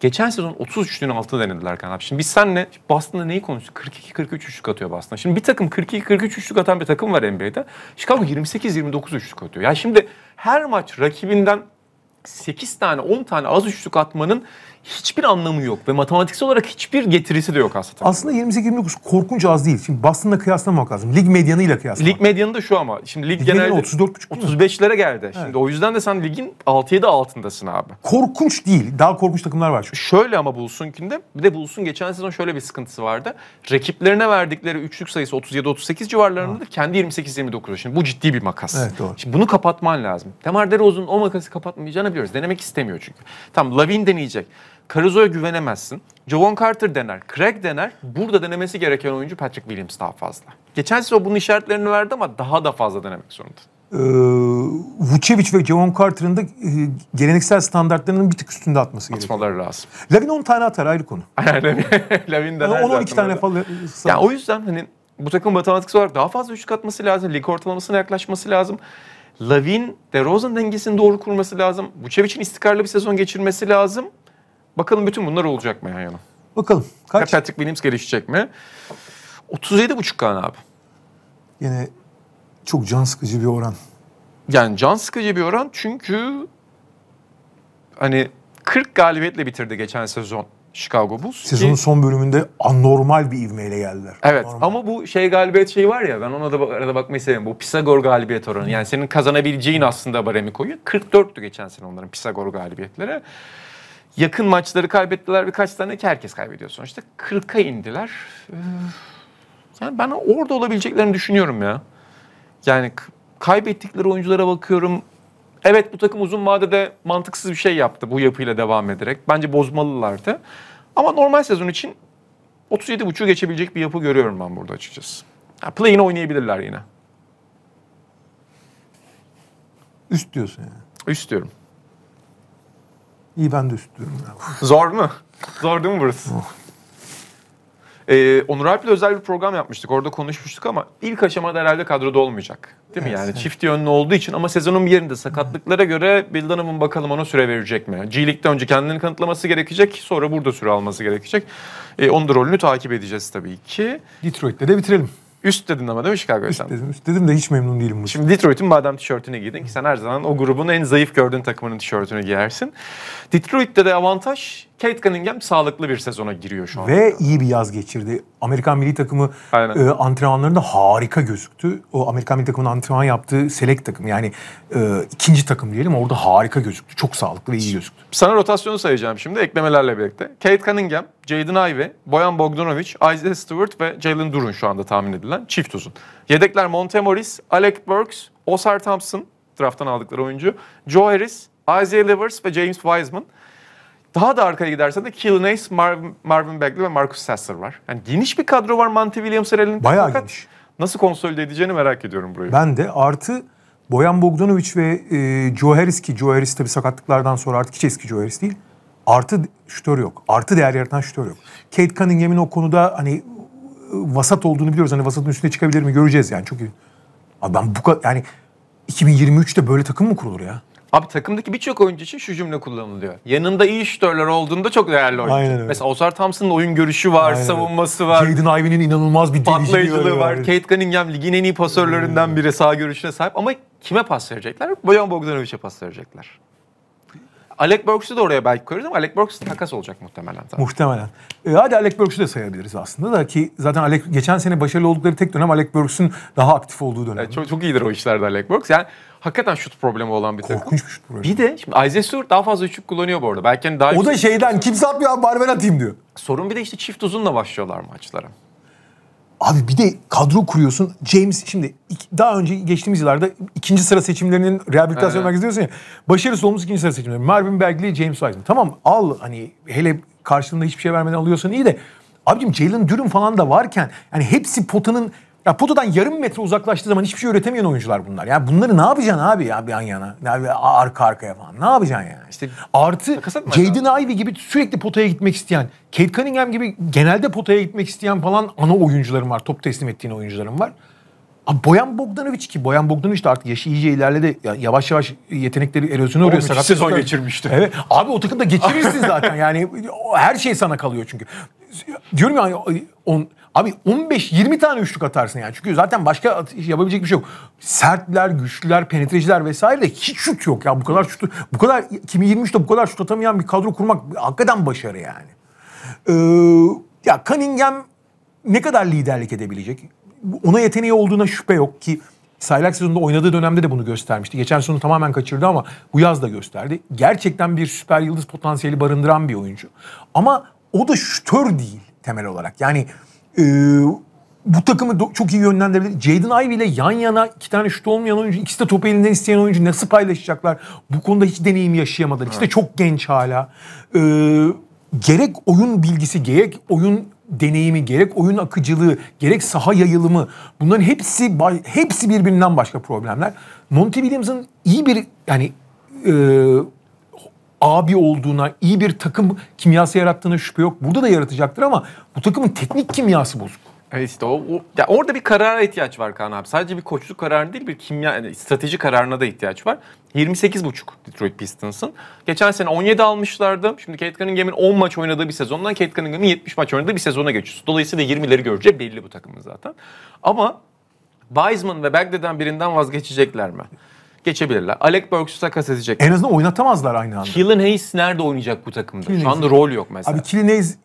Geçen sezon 30 üçlüğün altı denediler Kanap. Şimdi biz senle Boston'da neyi konuştuk? 42-43 üçlük atıyor Boston. Şimdi bir takım 42-43 üçlük atan bir takım var NBA'de. Chicago 28-29 üçlük atıyor. Yani şimdi her maç rakibinden 8 tane 10 tane az üçlük atmanın hiçbir anlamı yok ve matematiksel olarak hiçbir getirisi de yok aslında. Aslında 28-29 korkunç az değil. Şimdi Boston'la kıyaslamak lazım. Lig medyanıyla kıyaslamak. Lig medyanı da şu ama. Şimdi lig, lig genelde 34,5-35'lere geldi. Evet. Şimdi o yüzden de sen ligin 6-7 altındasın abi. Korkunç değil. Daha korkunç takımlar var çünkü. Şöyle ama Bulls'unkinde bir de bulsun geçen sezon şöyle bir sıkıntısı vardı. Rakiplerine verdikleri üçlük sayısı 37-38 civarlarındadır. Kendi 28-29'da. Şimdi bu ciddi bir makas. Evet doğru. Şimdi bunu kapatman lazım. Demar DeRozan o makası kapatmayacağını biliyoruz. Denemek istemiyor çünkü. Tamam Lavin deneyecek. Caruso'ya güvenemezsin. Javon Carter dener, Craig dener. Burada denemesi gereken oyuncu Patrick Williams daha fazla. Geçen sezon bunun işaretlerini verdi ama daha da fazla denemek zorunda. Ee, Vucevic ve Javon Carter'ın da e, geleneksel standartlarının bir tık üstünde atması gerekiyor. Atmaları lazım. Lavin 10 tane atar ayrı konu. Aynen Lavin de. 10 tane falan. E, yani o yüzden hani bu takım matematiksel olarak daha fazla üçlük atması lazım. Lig ortalamasına yaklaşması lazım. Lavin, DeRozan dengesini doğru kurması lazım. Vucevic'in istikrarlı bir sezon geçirmesi lazım. Bakalım bütün bunlar olacak mı yan yana? Bakalım. Kaç? Ve Patrick Williams gelişecek mi? 37,5 kan abi. Yine çok can sıkıcı bir oran. Yani can sıkıcı bir oran çünkü hani 40 galibiyetle bitirdi geçen sezon Chicago Bulls. Sezonun son bölümünde anormal bir ivmeyle geldiler. Evet anormal. ama bu şey galibiyet şeyi var ya ben ona da bak, arada bakmayı seviyorum. Bu Pisagor galibiyet oranı. Yani senin kazanabileceğin aslında baremi koyuyor. 44'tü geçen sene onların Pisagor galibiyetleri. Yakın maçları kaybettiler birkaç tane ki herkes kaybediyor sonuçta. 40'a indiler. Ee, yani ben orada olabileceklerini düşünüyorum ya. Yani kaybettikleri oyunculara bakıyorum. Evet bu takım uzun vadede mantıksız bir şey yaptı bu yapıyla devam ederek. Bence bozmalılardı. Ama normal sezon için 37.5'u geçebilecek bir yapı görüyorum ben burada açıkçası. Play'in oynayabilirler yine. Üst diyorsun yani. Üst diyorum. İyi ben de üst diyorum. Zor mu? Zor değil mi burası? Oh. Ee, Onur Alp'le özel bir program yapmıştık. Orada konuşmuştuk ama ilk aşamada herhalde kadroda olmayacak. Değil mi evet, yani? Evet. Çift yönlü olduğu için ama sezonun bir yerinde sakatlıklara göre Bildan Hanım'ın bakalım ona süre verecek mi? G-League'de önce kendini kanıtlaması gerekecek. Sonra burada süre alması gerekecek. Ee, onun da rolünü takip edeceğiz tabii ki. Detroit'te de bitirelim. Üst dedin ama değil mi Chicago üst sen? Dedim, üst dedim de hiç memnun değilim. Bu Şimdi Detroit'in madem tişörtünü giydin ki sen her zaman o grubun en zayıf gördüğün takımının tişörtünü giyersin. Detroit'te de avantaj Kate Cunningham sağlıklı bir sezona giriyor şu an Ve iyi bir yaz geçirdi. Amerikan milli takımı e, antrenmanlarında harika gözüktü. O Amerikan milli takımının antrenman yaptığı selek takım yani e, ikinci takım diyelim orada harika gözüktü. Çok sağlıklı ve iyi gözüktü. Sana rotasyonu sayacağım şimdi eklemelerle birlikte. Kate Cunningham, Jaden Ivey, Boyan Bogdanovic, Isaiah Stewart ve Jalen Durun şu anda tahmin edilen çift uzun. Yedekler Montemoris, Alec Burks, Osar Thompson drafttan aldıkları oyuncu, Joe Harris, Isaiah Livers ve James Wiseman. Daha da arkaya gidersen de Keelan Hayes, Mar Marvin Bagley ve Marcus Sasser var. Yani geniş bir kadro var Monty Williams'ın elinde. Bayağı Fakat geniş. Nasıl konsolide edeceğini merak ediyorum burayı. Ben de. Artı Boyan Bogdanovic ve e, Joe Harris ki Joe Harris tabii sakatlıklardan sonra artık hiç eski Joe Harris değil. Artı şütör yok. Artı değer yaratan şütör yok. Kate Cunningham'in o konuda hani e, vasat olduğunu biliyoruz. Hani vasatın üstüne çıkabilir mi göreceğiz yani. Çok iyi. Abi ben bu kadar yani 2023'te böyle takım mı kurulur ya? Abi takımdaki birçok oyuncu için şu cümle kullanılıyor. Yanında iyi şütörler olduğunda çok değerli oyuncu. Aynen öyle. Mesela Osar Thompson'ın oyun görüşü var, Aynen. savunması var. Jaden Ivy'nin inanılmaz bir patlayıcılığı var. Yani. Kate Cunningham ligin en iyi pasörlerinden hmm. biri sağ görüşüne sahip ama kime pas verecekler? Boyan Bogdanovic'e pas verecekler. Alec Burks'u da oraya belki koyarız ama Alec Burks takas olacak muhtemelen. Tabii. Muhtemelen. E, hadi Alec Burks'u da sayabiliriz aslında da ki zaten Alec, geçen sene başarılı oldukları tek dönem Alec Burks'un daha aktif olduğu dönem. E, çok, çok iyidir o işlerde Alec Burks. Yani hakikaten şut problemi olan bir takım. Korkunç bir şut problemi. Bir de şimdi Isaiah Stewart daha fazla üçlük kullanıyor bu arada. Belki hani daha o da şeyden kimse atmıyor abi bari ben atayım diyor. Sorun bir de işte çift uzunla başlıyorlar maçlara. Abi bir de kadro kuruyorsun. James şimdi daha önce geçtiğimiz yıllarda ikinci sıra seçimlerinin rehabilitasyon merkezi diyorsun ya. Başarısız olmuş ikinci sıra seçimleri. Marvin Bagley, James Wiseman. Tamam al hani hele karşılığında hiçbir şey vermeden alıyorsan iyi de. Abicim Jalen Dürüm falan da varken yani hepsi potanın ya potadan yarım metre uzaklaştığı zaman hiçbir şey üretemeyen oyuncular bunlar. Ya bunları ne yapacaksın abi ya bir yan yana? abi arka arkaya falan. Ne yapacaksın yani? İşte artı Jaden Ivey gibi sürekli potaya gitmek isteyen, Kate Cunningham gibi genelde potaya gitmek isteyen falan ana oyuncularım var. Top teslim ettiğin oyuncularım var. Abi Boyan Bogdanovic ki Boyan Bogdanovic de artık yaşı iyice ilerledi. yavaş yavaş yetenekleri erozyona uğruyor. Sakat sezon geçirmişti. Evet. Abi o takımda geçirirsin zaten. Yani her şey sana kalıyor çünkü. Diyorum ya on, Abi 15-20 tane üçlük atarsın yani. Çünkü zaten başka yapabilecek bir şey yok. Sertler, güçlüler, penetreciler vesaire de hiç şut yok ya. Bu kadar şutu, bu kadar kimi 23'te bu kadar şut atamayan bir kadro kurmak hakikaten başarı yani. Ee, ya Cunningham ne kadar liderlik edebilecek? Ona yeteneği olduğuna şüphe yok ki Saylak sezonunda oynadığı dönemde de bunu göstermişti. Geçen sezonu tamamen kaçırdı ama bu yaz da gösterdi. Gerçekten bir süper yıldız potansiyeli barındıran bir oyuncu. Ama o da şütör değil temel olarak. Yani ee, bu takımı çok iyi yönlendirebilir. Jaden Ivey ile yan yana iki tane şut olmayan oyuncu, ikisi de topu elinden isteyen oyuncu nasıl paylaşacaklar? Bu konuda hiç deneyim yaşayamadılar. İkisi de çok genç hala. Ee, gerek oyun bilgisi, gerek oyun deneyimi, gerek oyun akıcılığı, gerek saha yayılımı bunların hepsi hepsi birbirinden başka problemler. Monty Williams'ın iyi bir yani e, abi olduğuna, iyi bir takım kimyası yarattığına şüphe yok. Burada da yaratacaktır ama bu takımın teknik kimyası bozuk. Evet işte o, o ya orada bir karara ihtiyaç var Kaan abi. Sadece bir koçluk kararı değil bir kimya yani strateji kararına da ihtiyaç var. 28.5 Detroit Pistons'ın. Geçen sene 17 almışlardı. Şimdi Kate Cunningham'in 10 maç oynadığı bir sezondan Kate Cunningham'in 70 maç oynadığı bir sezona geçiyoruz. Dolayısıyla 20'leri göreceği belli bu takımın zaten. Ama Wiseman ve Bagley'den birinden vazgeçecekler mi? geçebilirler. Alec Burks'u takas edecek. En azından oynatamazlar aynı anda. Killen Hayes nerede oynayacak bu takımda? Killian Şu anda rol yok mesela. Abi Killen Hayes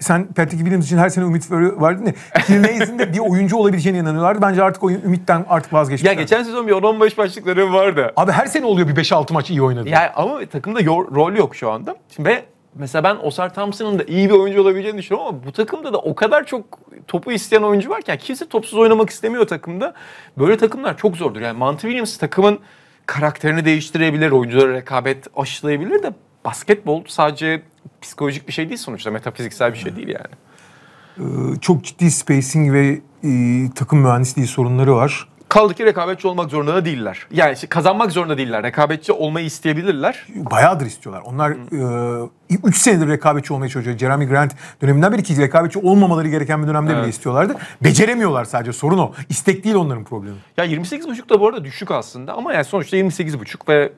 sen Patrick Williams için her sene ümit verdin Killen Hayes'in de bir oyuncu olabileceğine inanıyorlardı. Bence artık o ümitten artık vazgeçmişler. Ya geçen sezon bir 10-15 maçlıkları vardı. Abi her sene oluyor bir 5-6 maç iyi oynadı. Ya ama takımda yor, rol yok şu anda. Şimdi ve mesela ben Osar Thompson'ın da iyi bir oyuncu olabileceğini düşünüyorum ama bu takımda da o kadar çok topu isteyen oyuncu varken kimse topsuz oynamak istemiyor takımda. Böyle takımlar çok zordur. Yani Monty Williams takımın karakterini değiştirebilir, oyunculara rekabet aşılayabilir de basketbol sadece psikolojik bir şey değil sonuçta. Metafiziksel bir şey değil yani. Ee, çok ciddi spacing ve e, takım mühendisliği sorunları var. Kaldı ki rekabetçi olmak zorunda da değiller. Yani kazanmak zorunda değiller. Rekabetçi olmayı isteyebilirler. Bayağıdır istiyorlar. Onlar... Hmm. E, 3 senedir rekabetçi olmaya çalışıyor. Jeremy Grant döneminden beri ki rekabetçi olmamaları gereken bir dönemde evet. bile istiyorlardı. Beceremiyorlar sadece sorun o. İstek değil onların problemi. Ya 28.5 da bu arada düşük aslında ama yani sonuçta 28.5 ve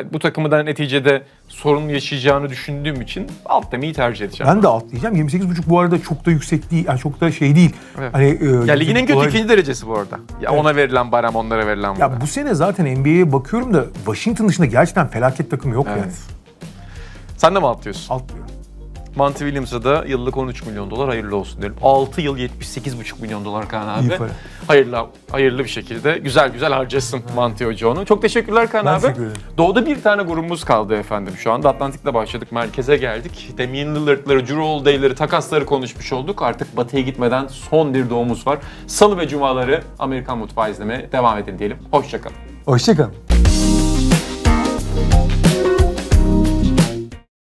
e, bu takımdan neticede sorun yaşayacağını düşündüğüm için alt demeyi tercih edeceğim. Ben de alt diyeceğim. 28.5 bu arada çok da yüksek değil. Yani çok da şey değil. Evet. Hani, e, ya ligin en kötü olay... ikinci derecesi bu arada. Ya evet. ona verilen bayram onlara verilen bayram. Ya bu sene zaten NBA'ye bakıyorum da Washington dışında gerçekten felaket takım yok evet. yani. Sen de mi atlıyorsun? Atlıyorum. Monty Williams'a da yıllık 13 milyon dolar hayırlı olsun derim. 6 yıl 78,5 milyon dolar Kaan abi. İyi para. Hayırlı, hayırlı bir şekilde güzel güzel harcasın ha. Monty Hoca onu. Çok teşekkürler Kaan ben abi. Teşekkür Doğuda bir tane grubumuz kaldı efendim şu anda. Atlantik'te başladık, merkeze geldik. Damien Lillard'ları, Drew Holiday'leri, takasları konuşmuş olduk. Artık batıya gitmeden son bir doğumuz var. Salı ve cumaları Amerikan Mutfağı izlemeye devam edin diyelim. Hoşçakalın. Hoşçakalın.